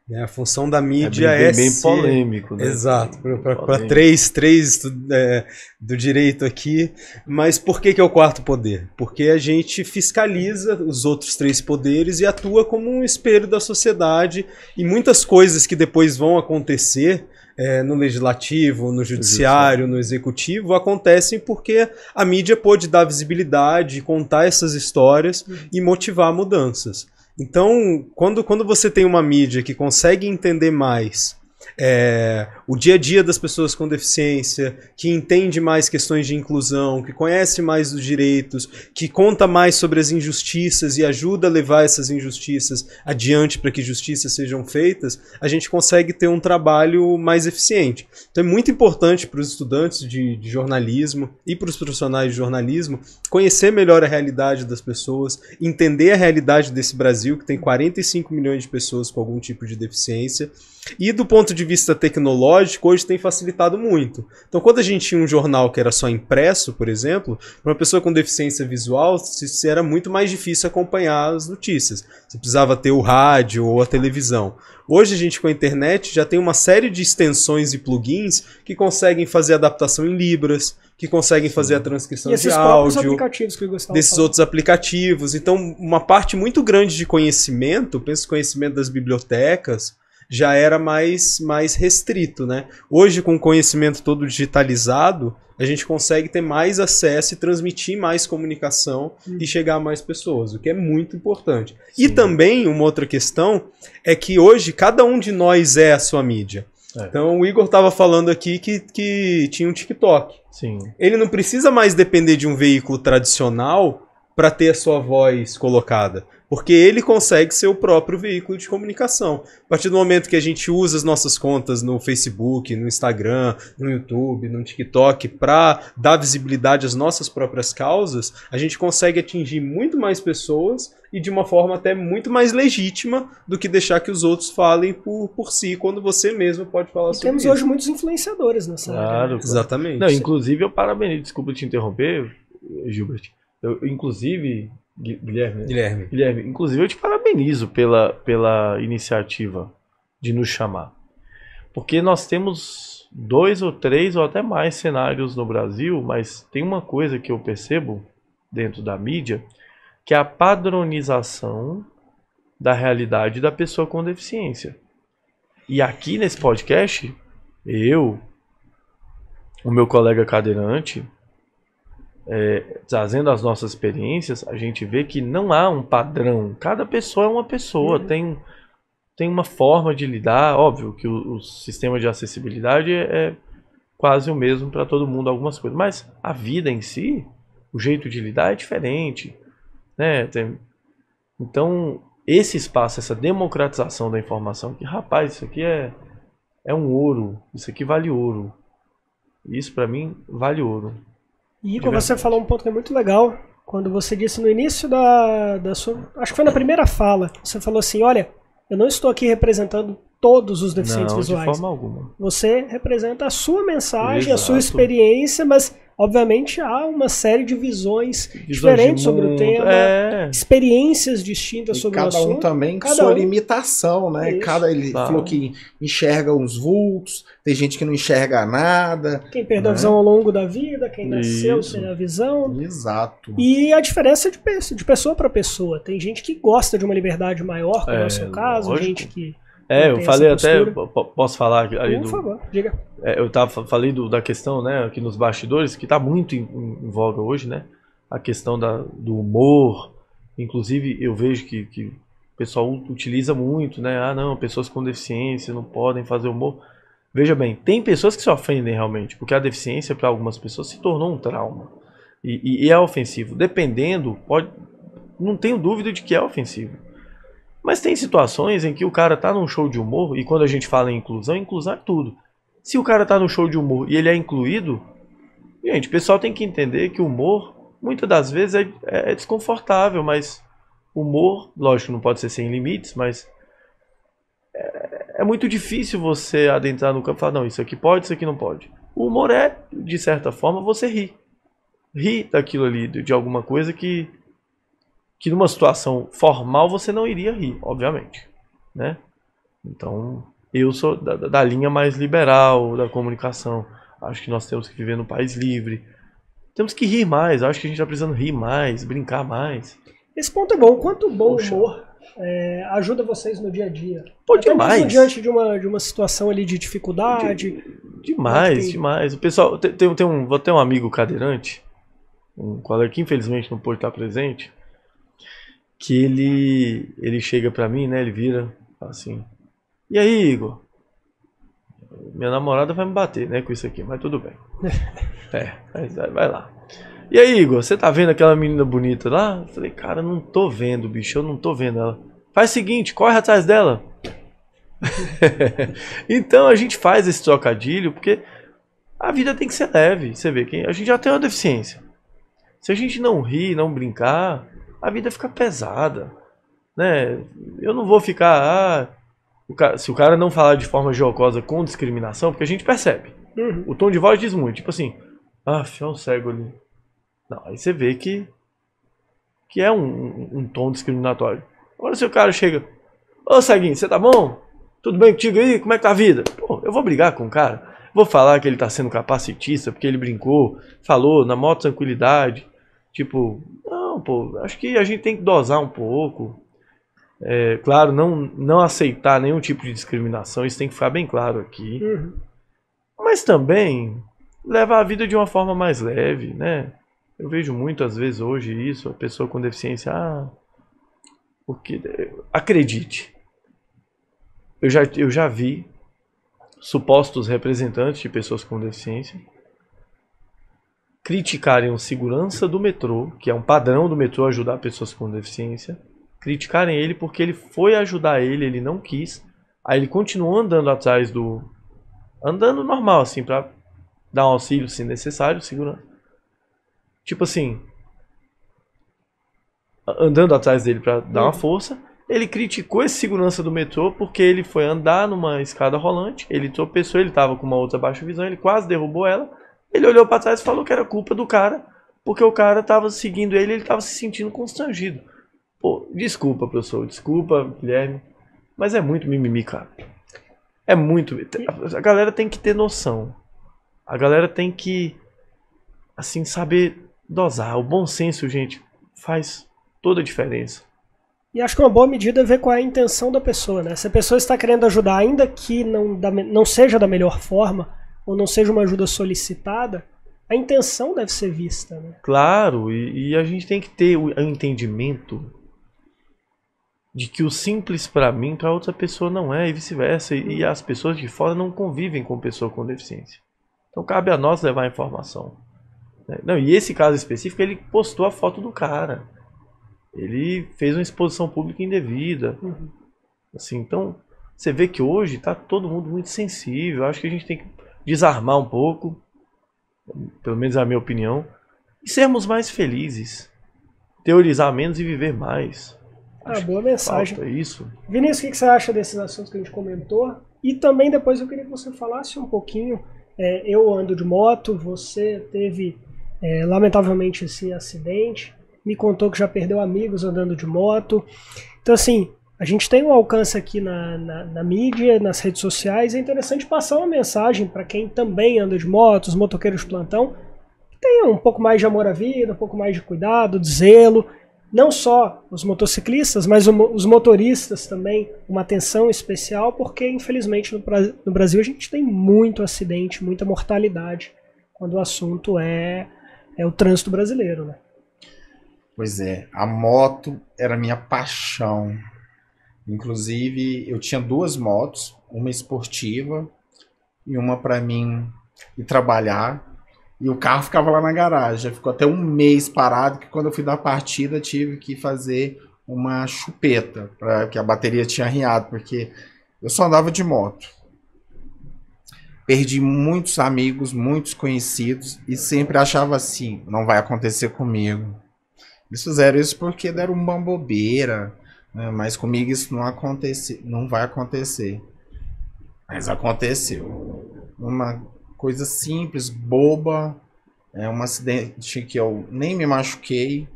Né? A função da mídia é bem, é bem, bem polêmico, né? Exato, para três, três do, é, do, direito aqui. Mas por que, que é o quarto poder? Porque a gente fiscaliza os outros três poderes e atua como um espelho da sociedade e muitas coisas que depois vão acontecer. É, no legislativo, no judiciário, no executivo, acontecem porque a mídia pôde dar visibilidade, contar essas histórias uhum. e motivar mudanças. Então, quando, quando você tem uma mídia que consegue entender mais é, o dia a dia das pessoas com deficiência, que entende mais questões de inclusão, que conhece mais os direitos, que conta mais sobre as injustiças e ajuda a levar essas injustiças adiante para que justiças sejam feitas, a gente consegue ter um trabalho mais eficiente. Então é muito importante para os estudantes de, de jornalismo e para os profissionais de jornalismo conhecer melhor a realidade das pessoas, entender a realidade desse Brasil que tem 45 milhões de pessoas com algum tipo de deficiência e do ponto de vista tecnológico, hoje tem facilitado muito. Então, quando a gente tinha um jornal que era só impresso, por exemplo, para uma pessoa com deficiência visual, era muito mais difícil acompanhar as notícias. Você precisava ter o rádio ou a televisão. Hoje a gente com a internet já tem uma série de extensões e plugins que conseguem fazer adaptação em libras, que conseguem Sim. fazer a transcrição de áudio, desses de outros aplicativos. Então, uma parte muito grande de conhecimento, penso conhecimento das bibliotecas, já era mais, mais restrito, né? Hoje, com o conhecimento todo digitalizado, a gente consegue ter mais acesso e transmitir mais comunicação uhum. e chegar a mais pessoas, o que é muito importante. Sim. E também, uma outra questão, é que hoje cada um de nós é a sua mídia. É. Então, o Igor estava falando aqui que, que tinha um TikTok. Sim. Ele não precisa mais depender de um veículo tradicional para ter a sua voz colocada. Porque ele consegue ser o próprio veículo de comunicação. A partir do momento que a gente usa as nossas contas no Facebook, no Instagram, no YouTube, no TikTok, para dar visibilidade às nossas próprias causas, a gente consegue atingir muito mais pessoas e de uma forma até muito mais legítima do que deixar que os outros falem por, por si, quando você mesmo pode falar e sobre temos isso. hoje muitos influenciadores nessa né? claro, área. Claro, Exatamente. Não, inclusive, eu parabenizo, desculpa te interromper, Gilbert. Eu, inclusive, Guilherme. Guilherme. Guilherme, inclusive eu te parabenizo pela, pela iniciativa de nos chamar. Porque nós temos dois ou três ou até mais cenários no Brasil, mas tem uma coisa que eu percebo dentro da mídia, que é a padronização da realidade da pessoa com deficiência. E aqui nesse podcast, eu, o meu colega cadeirante, é, trazendo as nossas experiências, a gente vê que não há um padrão. Cada pessoa é uma pessoa, uhum. tem, tem uma forma de lidar. Óbvio que o, o sistema de acessibilidade é, é quase o mesmo para todo mundo, algumas coisas. Mas a vida em si, o jeito de lidar é diferente. Né? Tem, então, esse espaço, essa democratização da informação, que rapaz, isso aqui é, é um ouro, isso aqui vale ouro. Isso para mim vale ouro. E Igor, você falou um ponto que é muito legal, quando você disse no início da, da sua. Acho que foi na primeira fala, você falou assim: olha, eu não estou aqui representando todos os deficientes não, visuais. De forma alguma. Você representa a sua mensagem, Exato. a sua experiência, mas obviamente há uma série de visões Visões de diferentes sobre o tema, é. experiências distintas E sobre o cada um também com sua um. limitação, né? Isso. Cada ele Tá. falou que enxerga uns vultos, tem gente que não enxerga nada. Quem perdeu a né? visão ao longo da vida, quem nasceu Isso. sem a visão, Exato. E a diferença de, pessoa de pessoa para pessoa. Tem gente que gosta de uma liberdade maior, como é, É, o seu é, caso, lógico. gente que é, eu falei até. Posso falar ali Por do. favor, diga. É, eu tava, falei do, da questão, né, aqui nos bastidores, que está muito em, em, voga hoje, né? A questão da, do humor. Inclusive, eu vejo que, que o pessoal utiliza muito, né? Ah, não, pessoas com deficiência não podem fazer humor. Veja bem, tem pessoas que se ofendem realmente, porque a deficiência para algumas pessoas se tornou um trauma. E, e, e, é ofensivo. Dependendo, pode. Não tenho dúvida de que é ofensivo. Mas tem situações em que o cara tá num show de humor, e quando a gente fala em inclusão, inclusão é tudo. Se o cara tá num show de humor e ele é incluído, gente, o pessoal tem que entender que o humor, muitas das vezes, é, é, é desconfortável, mas humor, lógico, não pode ser sem limites, mas é, é muito difícil você adentrar no campo e falar, não, isso aqui pode, isso aqui não pode. O humor é, de certa forma, você ri, ri daquilo ali, de alguma coisa que que numa situação formal você não iria rir, obviamente, né? Então, eu sou da, da linha mais liberal da comunicação. Acho que nós temos que viver num país livre. Temos que rir mais. Acho que a gente está precisando rir mais, brincar mais. Esse ponto é bom. Quanto bom Poxa. humor é, ajuda vocês no dia a dia. Pô, Até demais. diante de uma, de uma situação ali de dificuldade. De, demais, tem... demais. O pessoal, tem, tem um, vou ter um amigo cadeirante, um colega que infelizmente não pôde estar presente que ele ele chega para mim, né? Ele vira assim. E aí, Igor? Minha namorada vai me bater, né, com isso aqui, mas tudo bem. é, vai lá. E aí, Igor, você tá vendo aquela menina bonita lá? Eu falei, cara, não tô vendo, bicho, eu não tô vendo ela. Faz o seguinte, corre atrás dela. então a gente faz esse trocadilho porque a vida tem que ser leve. Você vê que a gente já tem uma deficiência. Se a gente não rir, não brincar, a vida fica pesada. Né? Eu não vou ficar. Ah, o cara, se o cara não falar de forma jocosa com discriminação, porque a gente percebe. Uhum. O tom de voz diz muito. Tipo assim, ah, é um cego ali. Não, aí você vê que, que é um, um, tom discriminatório. Agora se o cara chega, ô ceguinho, você tá bom? Tudo bem contigo aí? Como é que tá a vida? Pô, eu vou brigar com o cara. Vou falar que ele tá sendo capacitista porque ele brincou, falou na moto tranquilidade. Tipo, não, pô, acho que a gente tem que dosar um pouco. É, claro, não, não aceitar nenhum tipo de discriminação, isso tem que ficar bem claro aqui. Uhum. Mas também levar a vida de uma forma mais leve, né? Eu vejo muitas vezes hoje isso, a pessoa com deficiência, ah, porque acredite. Eu já, eu já vi supostos representantes de pessoas com deficiência criticarem o segurança do metrô, que é um padrão do metrô ajudar pessoas com deficiência, criticarem ele porque ele foi ajudar ele, ele não quis, aí ele continuou andando atrás do. andando normal, assim, pra dar um auxílio se necessário, segurança. Tipo assim. andando atrás dele pra dar uma hum. força. Ele criticou esse segurança do metrô porque ele foi andar numa escada rolante, ele tropeçou, ele tava com uma outra baixa visão, ele quase derrubou ela. Ele olhou para trás e falou que era culpa do cara, porque o cara tava seguindo ele, e ele tava se sentindo constrangido. Pô, desculpa, professor, desculpa, Guilherme, mas é muito mimimi, cara. É muito. A galera tem que ter noção. A galera tem que, assim, saber dosar. O bom senso, gente, faz toda a diferença. E acho que uma boa medida é ver qual é a intenção da pessoa, né? Se a pessoa está querendo ajudar, ainda que não, da, não seja da melhor forma, ou não seja uma ajuda solicitada, a intenção deve ser vista. Né? Claro, e, e a gente tem que ter o, entendimento de que o simples para mim, para outra pessoa não é, e vice-versa. E, as pessoas de fora não convivem com pessoa com deficiência. Então cabe a nós levar a informação. Né? Não, e esse caso específico, ele postou a foto do cara. Ele fez uma exposição pública indevida. Uhum. Assim, então, você vê que hoje está todo mundo muito sensível. Acho que a gente tem que desarmar um pouco, pelo menos é a minha opinião, e sermos mais felizes, teorizar menos e viver mais. Ah, boa mensagem. Falta isso. Vinícius, o que você acha desses assuntos que a gente comentou? E também depois eu queria que você falasse um pouquinho. É, eu ando de moto, você teve é, lamentavelmente esse acidente, me contou que já perdeu amigos andando de moto. Então, assim, a gente tem um alcance aqui na, na, na mídia, nas redes sociais, é interessante passar uma mensagem para quem também anda de motos, motoqueiros plantão, que tenha um pouco mais de amor à vida, um pouco mais de cuidado, de zelo. Não só os motociclistas, mas os motoristas também, uma atenção especial, porque infelizmente no, no Brasil a gente tem muito acidente, muita mortalidade quando o assunto é, é o trânsito brasileiro, né? Pois é, a moto era minha paixão Inclusive, eu tinha duas motos, uma esportiva e uma para mim ir trabalhar. E o carro ficava lá na garagem. Ficou até um mês parado, que quando eu fui dar partida, tive que fazer uma chupeta, pra, que a bateria tinha arriado, porque eu só andava de moto. Perdi muitos amigos, muitos conhecidos, e sempre achava assim: não vai acontecer comigo. Eles fizeram isso porque deram uma bobeira né? Mas comigo isso não, acontece, não vai acontecer. Mas aconteceu. Uma coisa simples, boba, é um acidente que eu nem me machuquei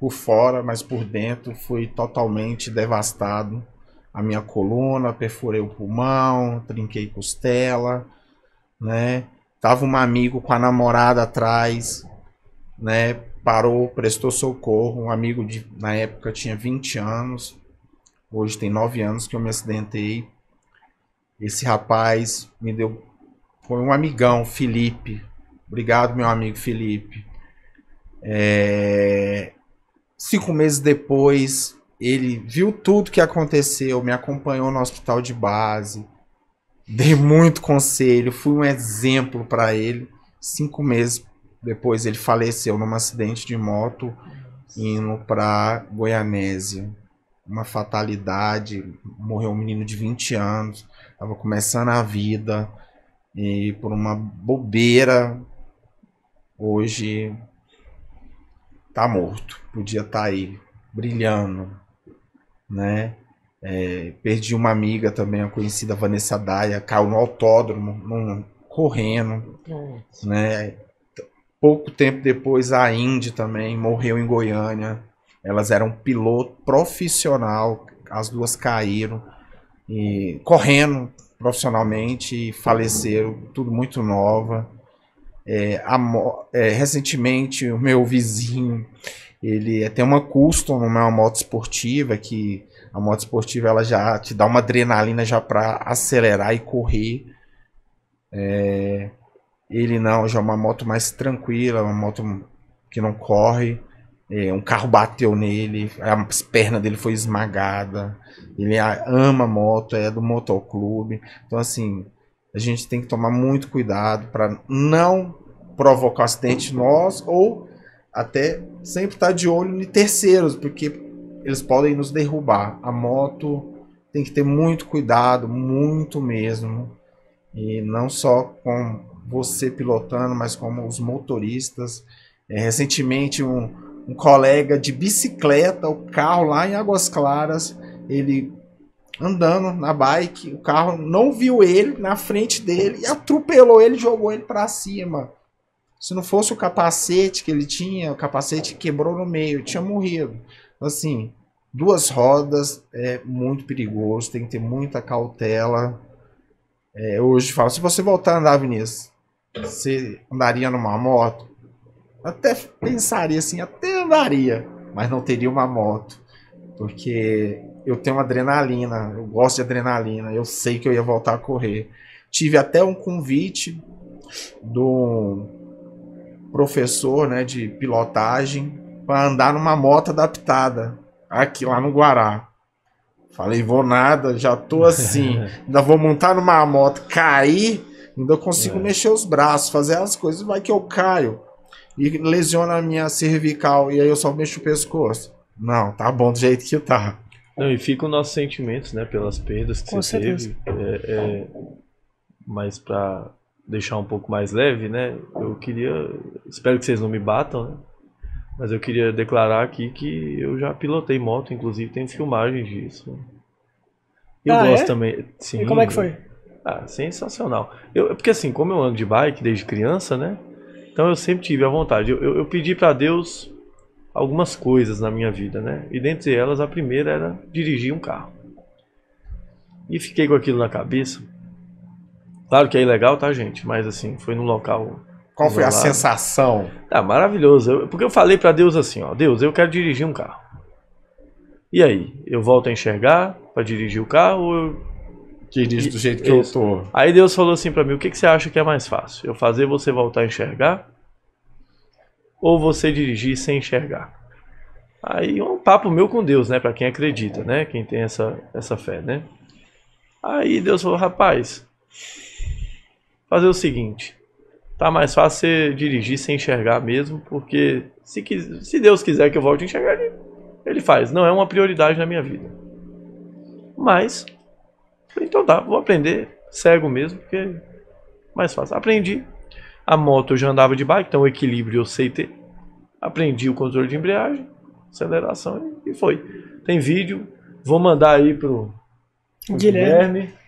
por fora, mas por dentro fui totalmente devastado. A minha coluna, perfurei o pulmão, trinquei costela, né? Tava um amigo com a namorada atrás, né? Parou, prestou socorro. Um amigo de, na época tinha 20 anos, Hoje tem nove anos que eu me acidentei. Esse rapaz me deu. Foi um amigão, Felipe. Obrigado, meu amigo Felipe. É... Cinco meses depois, ele viu tudo que aconteceu, me acompanhou no hospital de base, dei muito conselho, fui um exemplo para ele. Cinco meses depois, ele faleceu num acidente de moto indo para Goianésia uma fatalidade, morreu um menino de 20 anos, estava começando a vida e por uma bobeira hoje tá morto, podia estar tá aí brilhando, né? É, perdi uma amiga também, a conhecida Vanessa Daia, caiu no autódromo, num, correndo, Nossa. né? Pouco tempo depois a Indy também morreu em Goiânia elas eram piloto profissional, as duas caíram e correndo profissionalmente e faleceram, tudo muito nova. É, a, é, recentemente, o meu vizinho, ele é, tem uma custom, uma moto esportiva que a moto esportiva ela já te dá uma adrenalina já para acelerar e correr. É, ele não, já é uma moto mais tranquila, uma moto que não corre. É, um carro bateu nele, a perna dele foi esmagada. Ele ama moto, é do motoclube. Então, assim, a gente tem que tomar muito cuidado para não provocar acidente nós ou até sempre estar tá de olho em terceiros, porque eles podem nos derrubar. A moto tem que ter muito cuidado, muito mesmo. E não só com você pilotando, mas como os motoristas. É, recentemente, um, um colega de bicicleta, o carro lá em Águas Claras, ele andando na bike, o carro não viu ele na frente dele e atropelou ele, jogou ele para cima. Se não fosse o capacete que ele tinha, o capacete quebrou no meio, tinha morrido. Assim, duas rodas é muito perigoso, tem que ter muita cautela. É, hoje falo, se você voltar a andar, Vinícius, você andaria numa moto? até pensaria assim, até andaria, mas não teria uma moto. Porque eu tenho adrenalina, eu gosto de adrenalina, eu sei que eu ia voltar a correr. Tive até um convite do professor né, de pilotagem para andar numa moto adaptada aqui lá no Guará. Falei, vou nada, já tô assim. ainda vou montar numa moto, cair, ainda consigo é. mexer os braços, fazer as coisas, vai que eu caio e lesiona a minha cervical e aí eu só mexo o pescoço. Não, tá bom do jeito que tá. Não, e fica os nossos sentimentos, né, pelas perdas que Com você certeza. teve. É, é, mas para deixar um pouco mais leve, né, eu queria, espero que vocês não me batam, né, mas eu queria declarar aqui que eu já pilotei moto, inclusive tem filmagens disso. Né. Eu ah, gosto é? também. Sim, e como é que foi? Ah, sensacional. Eu, porque assim, como eu ando de bike desde criança, né? Então eu sempre tive a vontade. Eu, eu, eu pedi para Deus algumas coisas na minha vida, né? E dentre elas, a primeira era dirigir um carro. E fiquei com aquilo na cabeça. Claro que é ilegal, tá, gente? Mas assim, foi num local. Qual foi a sensação? Ah, maravilhoso. Eu, porque eu falei para Deus assim, ó, Deus, eu quero dirigir um carro. E aí, eu volto a enxergar para dirigir o carro ou eu dirige do jeito que isso. eu tô. Aí Deus falou assim para mim: o que, que você acha que é mais fácil? Eu fazer você voltar a enxergar? Ou você dirigir sem enxergar? Aí é um papo meu com Deus, né? Para quem acredita, né? Quem tem essa, essa fé, né? Aí Deus falou: rapaz, fazer o seguinte. Tá mais fácil você dirigir sem enxergar mesmo, porque se, se Deus quiser que eu volte a enxergar, ele, ele faz. Não é uma prioridade na minha vida. Mas então tá, vou aprender cego mesmo, porque é mais fácil. Aprendi. A moto eu já andava de bike, então o equilíbrio eu sei ter. Aprendi o controle de embreagem, aceleração e foi. Tem vídeo, vou mandar aí pro, Guilherme. Guilherme.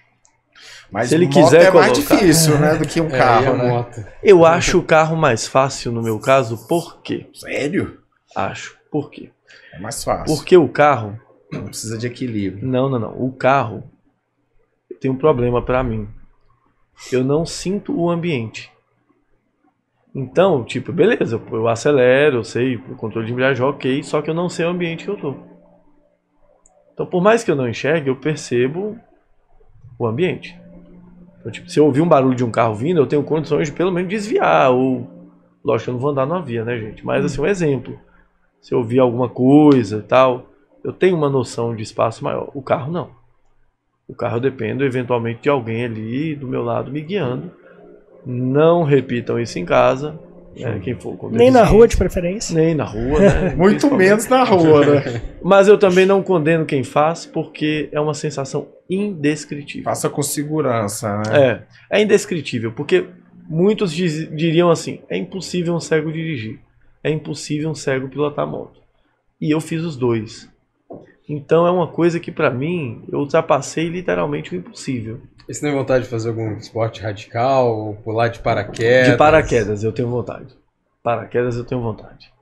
Mas se ele quiser é mais difícil, né, do que um é, carro, né? Moto. Eu acho o carro mais fácil no meu caso, por quê? Sério? Acho. Por quê? É mais fácil. Porque o carro não precisa de equilíbrio. Não, não, não. O carro tem um problema para mim. Eu não sinto o ambiente. Então, tipo, beleza, eu acelero, eu sei, o controle de embreagem, é ok, só que eu não sei o ambiente que eu tô. Então, por mais que eu não enxergue, eu percebo o ambiente. Então, tipo, se eu ouvir um barulho de um carro vindo, eu tenho condições de pelo menos desviar, ou. Lógico, eu não vou andar numa via, né, gente? Mas, assim, um exemplo. Se eu ouvir alguma coisa e tal, eu tenho uma noção de espaço maior. O carro não. O carro eu dependo eventualmente de alguém ali do meu lado me guiando. Não repitam isso em casa. Né, quem for Nem na rua, de preferência. Nem na rua, né? Muito menos na rua, né? Mas eu também não condeno quem faz, porque é uma sensação indescritível. Faça com segurança, né? É, é indescritível, porque muitos diz, diriam assim: é impossível um cego dirigir, é impossível um cego pilotar moto. E eu fiz os dois. Então é uma coisa que para mim eu ultrapassei literalmente o impossível. E você tem vontade de fazer algum esporte radical ou pular de paraquedas? De paraquedas eu tenho vontade. Paraquedas eu tenho vontade.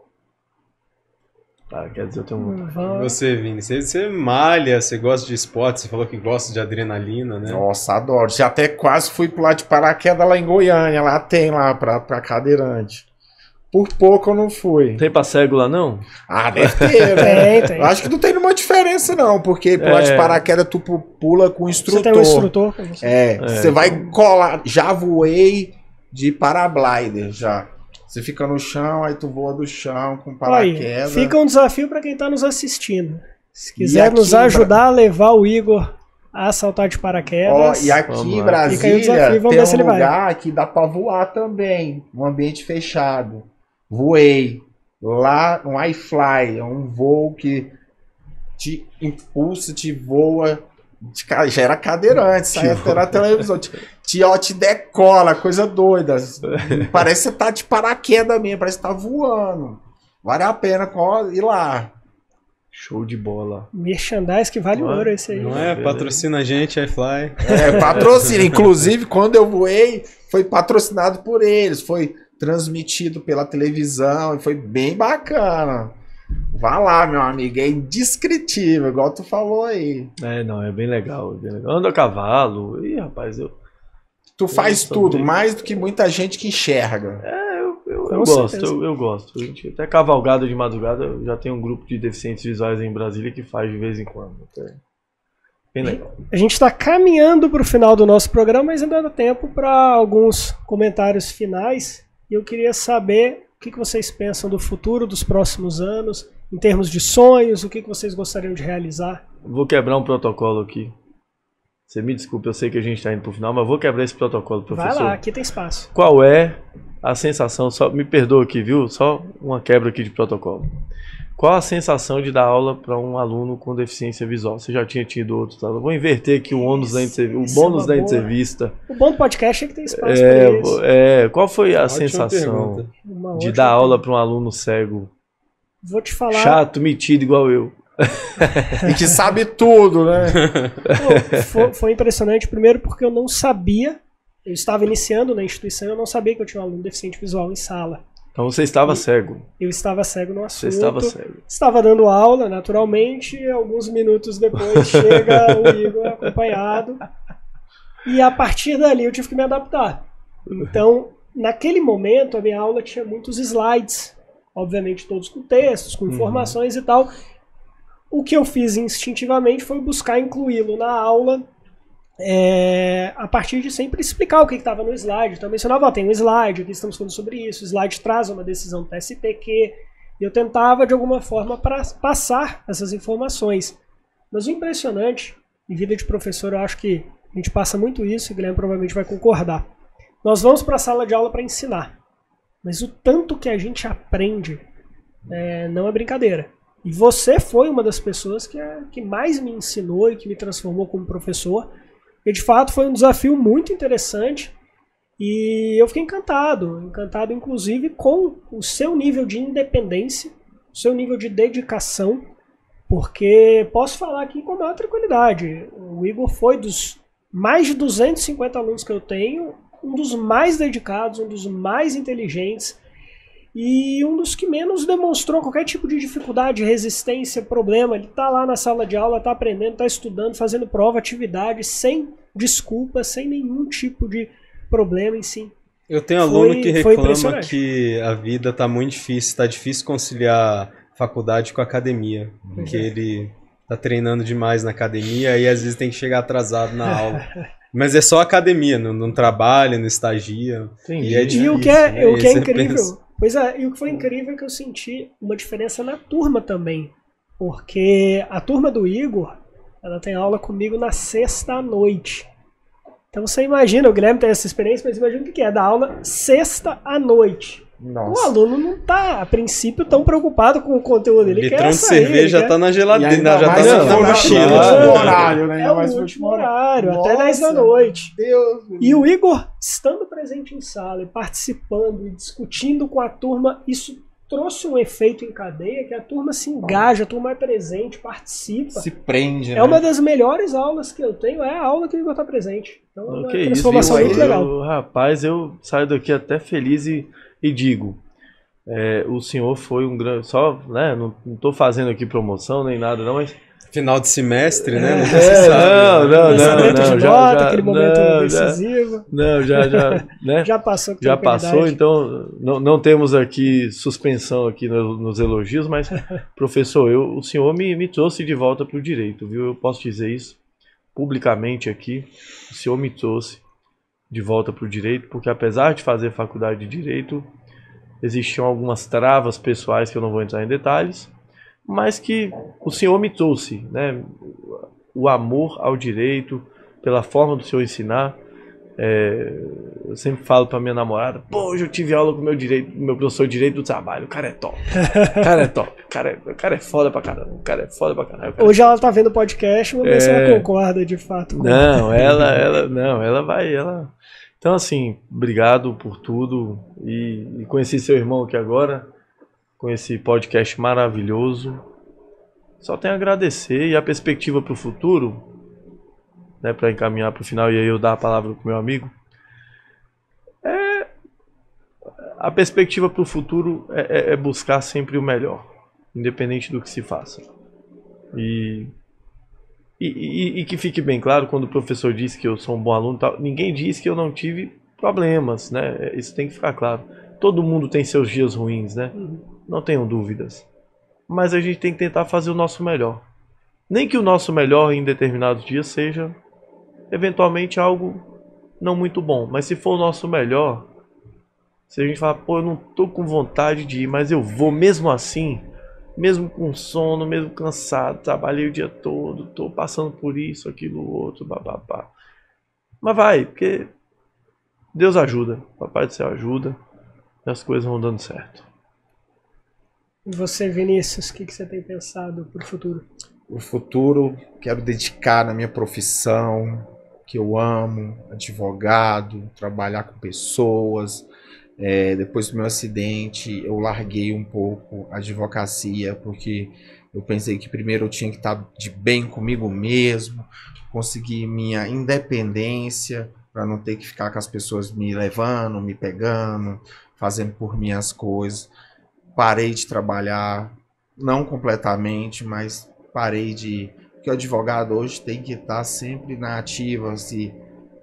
Paraquedas eu tenho vontade. Hum, você, Vini, você, você malha, você gosta de esporte, você falou que gosta de adrenalina, né? Nossa, adoro. Já até quase fui pular de paraquedas lá em Goiânia, lá tem lá pra, pra cadeirante. Por pouco eu não fui. Tem pra cego lá, não? Ah, deve ter, né? tem, tem. Acho que não tem numa essa, não, porque é. pular de paraquedas tu pula com o instrutor. Você tem um instrutor? É, é. Você vai colar. Já voei de paraglider já. Você fica no chão, aí tu voa do chão com paraquedas. Aí, fica um desafio para quem tá nos assistindo. Se quiser nos ajudar a levar o Igor a saltar de paraquedas. Ó, e aqui Vamos em Brasília desafio, tem um lugar vai. que dá para voar também, um ambiente fechado. Voei lá um iFly, é um voo que te impulsa, te voa, te, gera cadeirante, sai até na televisão, te, te, ó, te decola, coisa doida. Parece que você tá de paraquedas mesmo, parece que tá voando. Vale a pena ir lá. Show de bola. Merchandise que vale não é? ouro esse aí. Não é? Patrocina a gente, iFly. É, é, patrocina. Inclusive, quando eu voei, foi patrocinado por eles, foi transmitido pela televisão e foi bem bacana. Vá lá, meu amigo, é indescritível, igual tu falou aí. É, não, é bem legal, é bem legal. Ando a cavalo, ih, rapaz, eu. Tu eu faz tudo, bem... mais do que muita gente que enxerga. É, eu, eu, eu gosto, eu, eu, gosto. Gente, até cavalgada de madrugada, eu já tenho um grupo de deficientes visuais em Brasília que faz de vez em quando. Até. Tá? Bem legal. A gente está caminhando para o final do nosso programa, mas ainda dá tempo para alguns comentários finais. E eu queria saber o que, que vocês pensam do futuro dos próximos anos, em termos de sonhos, o que, que vocês gostariam de realizar? Vou quebrar um protocolo aqui. Você me desculpa, eu sei que a gente está indo para o final, mas vou quebrar esse protocolo, professor. Vai lá, aqui tem espaço. Qual é a sensação? Só me perdoa aqui, viu? Só uma quebra aqui de protocolo. Qual a sensação de dar aula para um aluno com deficiência visual? Você já tinha tido outros alunos? Vou inverter aqui o ônus da entrevista, o é bônus é da boa. entrevista. O bom do podcast é que tem espaço é, para é, isso. É, qual foi a uma sensação de dar aula para um aluno cego? Vou te falar. Chato, metido igual eu. e que sabe tudo, né? Pô, foi, foi impressionante, primeiro porque eu não sabia eu estava iniciando na instituição, eu não sabia que eu tinha um aluno deficiente visual em sala. Então você estava e cego. Eu estava cego no assunto. Você estava cego. Estava dando aula, naturalmente, e alguns minutos depois chega o Igor acompanhado. E a partir dali eu tive que me adaptar. Então, naquele momento, a minha aula tinha muitos slides, obviamente todos com textos, com uhum. informações uhum. e tal. O que eu fiz instintivamente foi buscar incluí-lo na aula é, a partir de sempre explicar o que estava no slide. Então eu mencionava, ó, tem um slide, aqui estamos falando sobre isso, o slide traz uma decisão TST que eu tentava de alguma forma pra, passar essas informações. Mas o impressionante, em vida de professor, eu acho que a gente passa muito isso, e o Guilherme provavelmente vai concordar. Nós vamos para a sala de aula para ensinar, mas o tanto que a gente aprende é, não é brincadeira. E você foi uma das pessoas que, é, que mais me ensinou e que me transformou como professor e de fato foi um desafio muito interessante e eu fiquei encantado, encantado inclusive com o seu nível de independência, o seu nível de dedicação, porque posso falar aqui com maior tranquilidade, o Igor foi dos mais de 250 alunos que eu tenho, um dos mais dedicados, um dos mais inteligentes e um dos que menos demonstrou qualquer tipo de dificuldade, resistência, problema. Ele está lá na sala de aula, está aprendendo, está estudando, fazendo prova, atividade, sem desculpa, sem nenhum tipo de problema em si. Eu tenho aluno foi, que reclama que a vida tá muito difícil, tá difícil conciliar faculdade com academia, uhum. porque é. ele tá treinando demais na academia e às vezes tem que chegar atrasado na aula. Mas é só academia, não, não trabalha, não estagia. Entendi. E, é difícil, e o que é, né? o que é incrível, pois é, e o que foi incrível é que eu senti uma diferença na turma também, porque a turma do Igor ela tem aula comigo na sexta à noite. Então você imagina, o Guilherme tem essa experiência, mas imagina o que é, dar aula sexta à noite. Nossa. O aluno não está a princípio, tão preocupado com o conteúdo. Ele Litrão quer de cerveja quer... tá na geladeira, já tá na mochila. É o tipo. horário, né? É o último horário, Nossa, até 10 da noite. Deus, e o Igor, estando presente em sala e participando e discutindo com a turma, isso trouxe um efeito em cadeia que a turma se engaja, a turma é presente, participa. Se prende. É uma né? das melhores aulas que eu tenho, é a aula que eu vou estar presente. Então é uma transformação isso, muito legal. Eu, rapaz, eu saio daqui até feliz e, e digo. É, o senhor foi um grande. Só, né? Não, não tô fazendo aqui promoção nem nada, não, mas Final de semestre, né? É. Não, é, não, não, não, não, não, já, bota, já, aquele momento não, decisivo. Não, já, já, né? já passou. Já passou, então não, não temos aqui suspensão aqui nos, nos elogios, mas professor, eu, o senhor me, me trouxe de volta para o direito, viu? Eu posso dizer isso publicamente aqui. O senhor me trouxe de volta para o direito, porque apesar de fazer faculdade de direito, existiam algumas travas pessoais que eu não vou entrar em detalhes mas que o Senhor me trouxe, né? O amor ao direito, pela forma do Senhor ensinar. É, eu sempre falo pra minha namorada, pô, hoje eu tive aula com meu direito, meu professor de direito do trabalho, o cara é top. O cara é top. O cara é, o cara é foda pra caramba. O cara é foda pra caramba. É hoje é ela tá vendo o podcast, vamos ver se ela é. concorda de fato. Não, ela, ela, não, ela vai, ela. Então, assim, obrigado por tudo. E, e conheci seu irmão aqui agora com esse podcast maravilhoso. Só tenho a agradecer e a perspectiva para o futuro, né, para encaminhar para o final e aí eu dar a palavra para o meu amigo. É... A perspectiva para o futuro é, é, é buscar sempre o melhor, independente do que se faça. E e, e, e, que fique bem claro, quando o professor diz que eu sou um bom aluno, tal, ninguém diz que eu não tive problemas, né? Isso tem que ficar claro. Todo mundo tem seus dias ruins, né? Uhum não tenho dúvidas. Mas a gente tem que tentar fazer o nosso melhor. Nem que o nosso melhor em determinados dias seja eventualmente algo não muito bom, mas se for o nosso melhor, se a gente falar, pô, eu não tô com vontade de ir, mas eu vou mesmo assim, mesmo com sono, mesmo cansado, trabalhei o dia todo, tô passando por isso, aquilo, outro, bababá. Mas vai, porque Deus ajuda, Papai do Céu ajuda, e as coisas vão dando certo. E você, Vinícius, o que, que você tem pensado para o futuro? O futuro, quero dedicar na minha profissão, que eu amo, advogado, trabalhar com pessoas. É, depois do meu acidente, eu larguei um pouco a advocacia, porque eu pensei que primeiro eu tinha que estar de bem comigo mesmo, conseguir minha independência, para não ter que ficar com as pessoas me levando, me pegando, fazendo por mim as coisas parei de trabalhar, não completamente, mas parei de. Porque o advogado hoje tem que estar sempre na ativa, se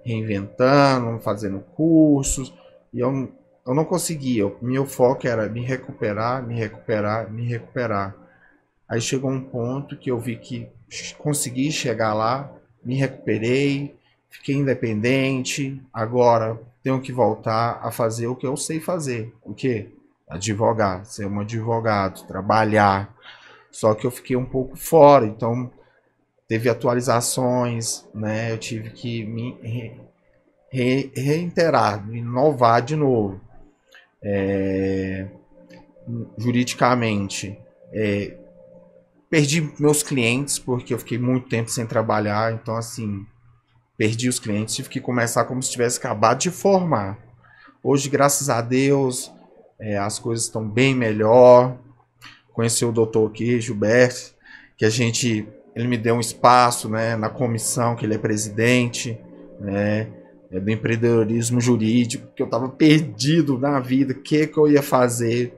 reinventando, fazendo cursos. E eu, eu não conseguia. O meu foco era me recuperar, me recuperar, me recuperar. Aí chegou um ponto que eu vi que consegui chegar lá, me recuperei, fiquei independente. Agora tenho que voltar a fazer o que eu sei fazer. O que? advogar, ser um advogado, trabalhar. Só que eu fiquei um pouco fora, então teve atualizações, né? Eu tive que me re, re, reiterar, me inovar de novo. É, juridicamente, é, perdi meus clientes porque eu fiquei muito tempo sem trabalhar, então assim, perdi os clientes, tive que começar como se tivesse acabado de formar. Hoje, graças a Deus, é, as coisas estão bem melhor. Conheci o doutor aqui, Gilberto, que a gente, ele me deu um espaço, né, na comissão, que ele é presidente, né, é do empreendedorismo jurídico, que eu estava perdido na vida, o que, que eu ia fazer.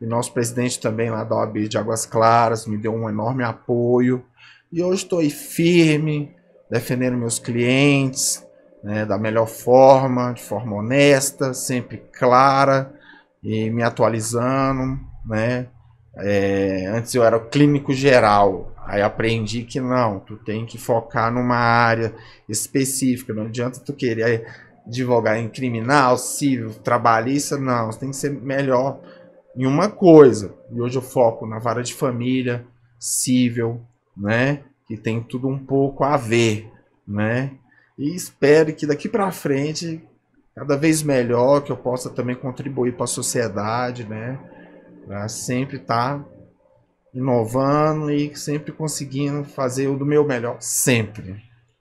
E nosso presidente também lá da OAB de Águas Claras me deu um enorme apoio. E hoje estou aí firme, defendendo meus clientes né, da melhor forma, de forma honesta, sempre clara, e me atualizando, né? É, antes eu era clínico geral, aí aprendi que não, tu tem que focar numa área específica, não adianta tu querer advogar em criminal, civil, trabalhista, não, você tem que ser melhor em uma coisa. E hoje eu foco na vara de família, civil, né? Que tem tudo um pouco a ver, né? E espero que daqui para frente cada vez melhor, que eu possa também contribuir para a sociedade, né? Para sempre estar tá inovando e sempre conseguindo fazer o do meu melhor, sempre.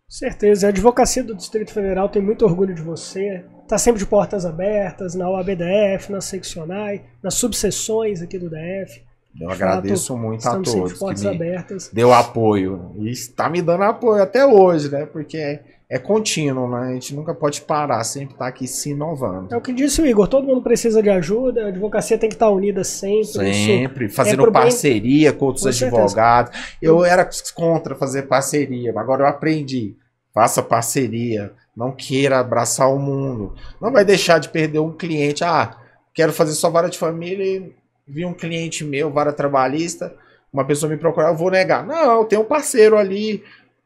Certeza. A advocacia do Distrito Federal tem muito orgulho de você. Está sempre de portas abertas, na OABDF, na Seccionai, nas subseções aqui do DF. Eu agradeço fato, muito a todos que me abertas. deu apoio e está me dando apoio até hoje, né? Porque é contínuo, né? A gente nunca pode parar, sempre tá aqui se inovando. É o que disse o Igor, todo mundo precisa de ajuda, a advocacia tem que estar tá unida sempre. Sempre, é fazendo é parceria bem... com outros com advogados. Eu era contra fazer parceria, agora eu aprendi. Faça parceria, não queira abraçar o mundo. Não vai deixar de perder um cliente. Ah, quero fazer só vara de família e vi um cliente meu, vara trabalhista, uma pessoa me procurar, eu vou negar. Não, tem um parceiro ali,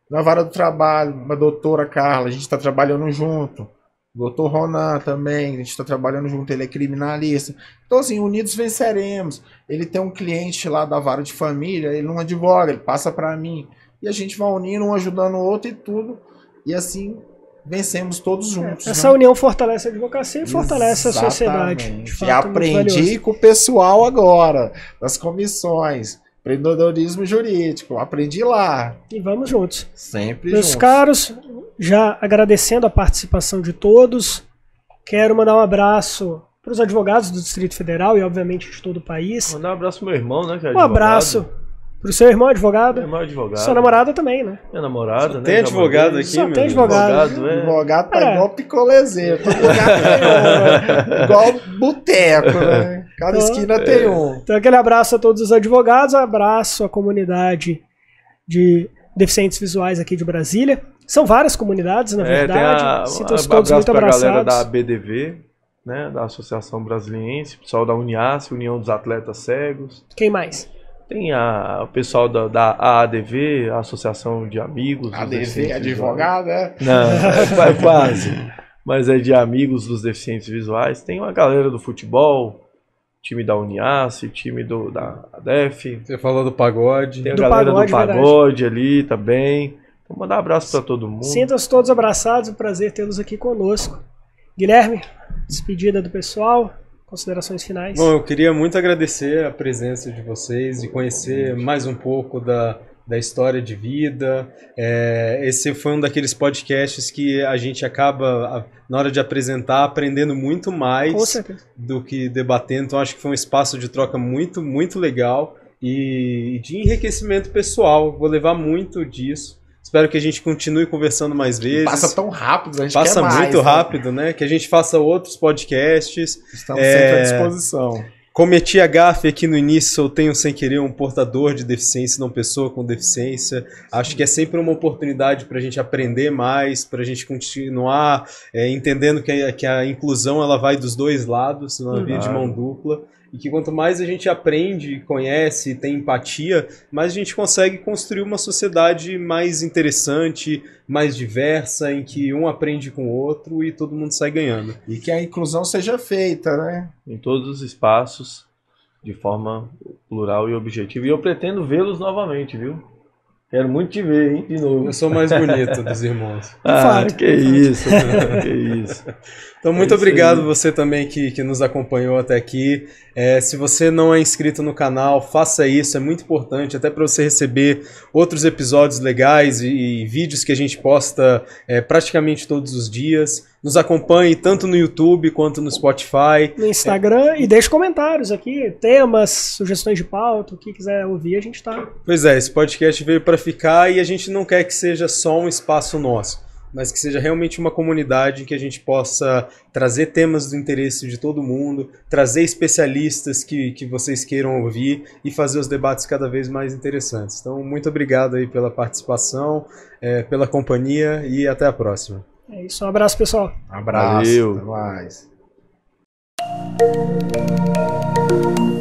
na vara do trabalho, a doutora Carla, a gente está trabalhando junto. O doutor Ronan também, a gente está trabalhando junto, ele é criminalista. Então, assim, unidos venceremos. Ele tem um cliente lá da vara de família, ele não advoga, ele passa para mim. E a gente vai unindo, um ajudando o outro e tudo. E assim, vencemos todos é, juntos. É, essa né? união fortalece a advocacia e fortalece Exatamente. a sociedade. Fato, e é aprendi com o pessoal agora, das comissões. Empreendedorismo jurídico, aprendi lá. E vamos juntos. Sempre Meus juntos. caros, já agradecendo a participação de todos, quero mandar um abraço para os advogados do Distrito Federal e, obviamente, de todo o país. Mandar um abraço pro meu irmão, né? Que é um abraço para o seu irmão advogado. Meu irmão é advogado. Sua namorada também, né? Minha namorada, Só né? Tem advogado aqui, Só meu. tem advogado. Advogado, está é. é. igual picolézinho. igual, né? igual boteco, né? Cada então, esquina tem é. um. Então, aquele abraço a todos os advogados, abraço à comunidade de deficientes visuais aqui de Brasília. São várias comunidades, na é, verdade. A, Sintam-se todos muito abraçados. galera da BDV, né, da Associação Brasiliense, pessoal da UNIAS, União dos Atletas Cegos. Quem mais? Tem a, o pessoal da, da AADV, Associação de Amigos. ADV, advogado, é? Não, é quase. Mas é de amigos dos deficientes visuais. Tem uma galera do futebol, time da Uniace, time do, da ADEF. Você falou do pagode. Tem a do galera pagode, do pagode verdade. ali também. Vou então, mandar um abraço para todo mundo. Sintam-se todos abraçados, um prazer tê-los aqui conosco. Guilherme, despedida do pessoal, considerações finais. Bom, eu queria muito agradecer a presença de vocês e conhecer mais um pouco da da história de vida. É, esse foi um daqueles podcasts que a gente acaba, na hora de apresentar, aprendendo muito mais do que debatendo. Então, acho que foi um espaço de troca muito, muito legal e de enriquecimento pessoal. Vou levar muito disso. Espero que a gente continue conversando mais vezes. Passa tão rápido, a gente Passa mais, muito né? rápido, né? Que a gente faça outros podcasts. Estamos é... sempre à é, disposição. Cometi a gafe aqui no início, eu tenho sem querer um portador de deficiência, não pessoa com deficiência. Acho que é sempre uma oportunidade para a gente aprender mais, para a gente continuar é, entendendo que a, que a, inclusão ela vai dos dois lados, não claro. via de mão dupla. E que quanto mais a gente aprende, conhece, tem empatia, mais a gente consegue construir uma sociedade mais interessante, mais diversa, em que um aprende com o outro e todo mundo sai ganhando. E que a inclusão seja feita, né? Em todos os espaços, de forma plural e objetiva. E eu pretendo vê-los novamente, viu? Quero muito te ver, hein, de novo. Eu sou mais bonito dos irmãos. ah, que isso, que isso. Então, é muito é obrigado aí. você também que, que nos acompanhou até aqui. É, se você não é inscrito no canal, faça isso, é muito importante, até para você receber outros episódios legais e, e, vídeos que a gente posta é, praticamente todos os dias nos acompanhe tanto no YouTube quanto no Spotify. No Instagram é. e deixe comentários aqui, temas, sugestões de pauta, o que quiser ouvir, a gente tá. Pois é, esse podcast veio para ficar e a gente não quer que seja só um espaço nosso, mas que seja realmente uma comunidade em que a gente possa trazer temas do interesse de todo mundo, trazer especialistas que, que vocês queiram ouvir e fazer os debates cada vez mais interessantes. Então, muito obrigado aí pela participação, é, pela companhia e até a próxima. É isso. Um abraço, pessoal. Um abraço. Valeu. Até mais.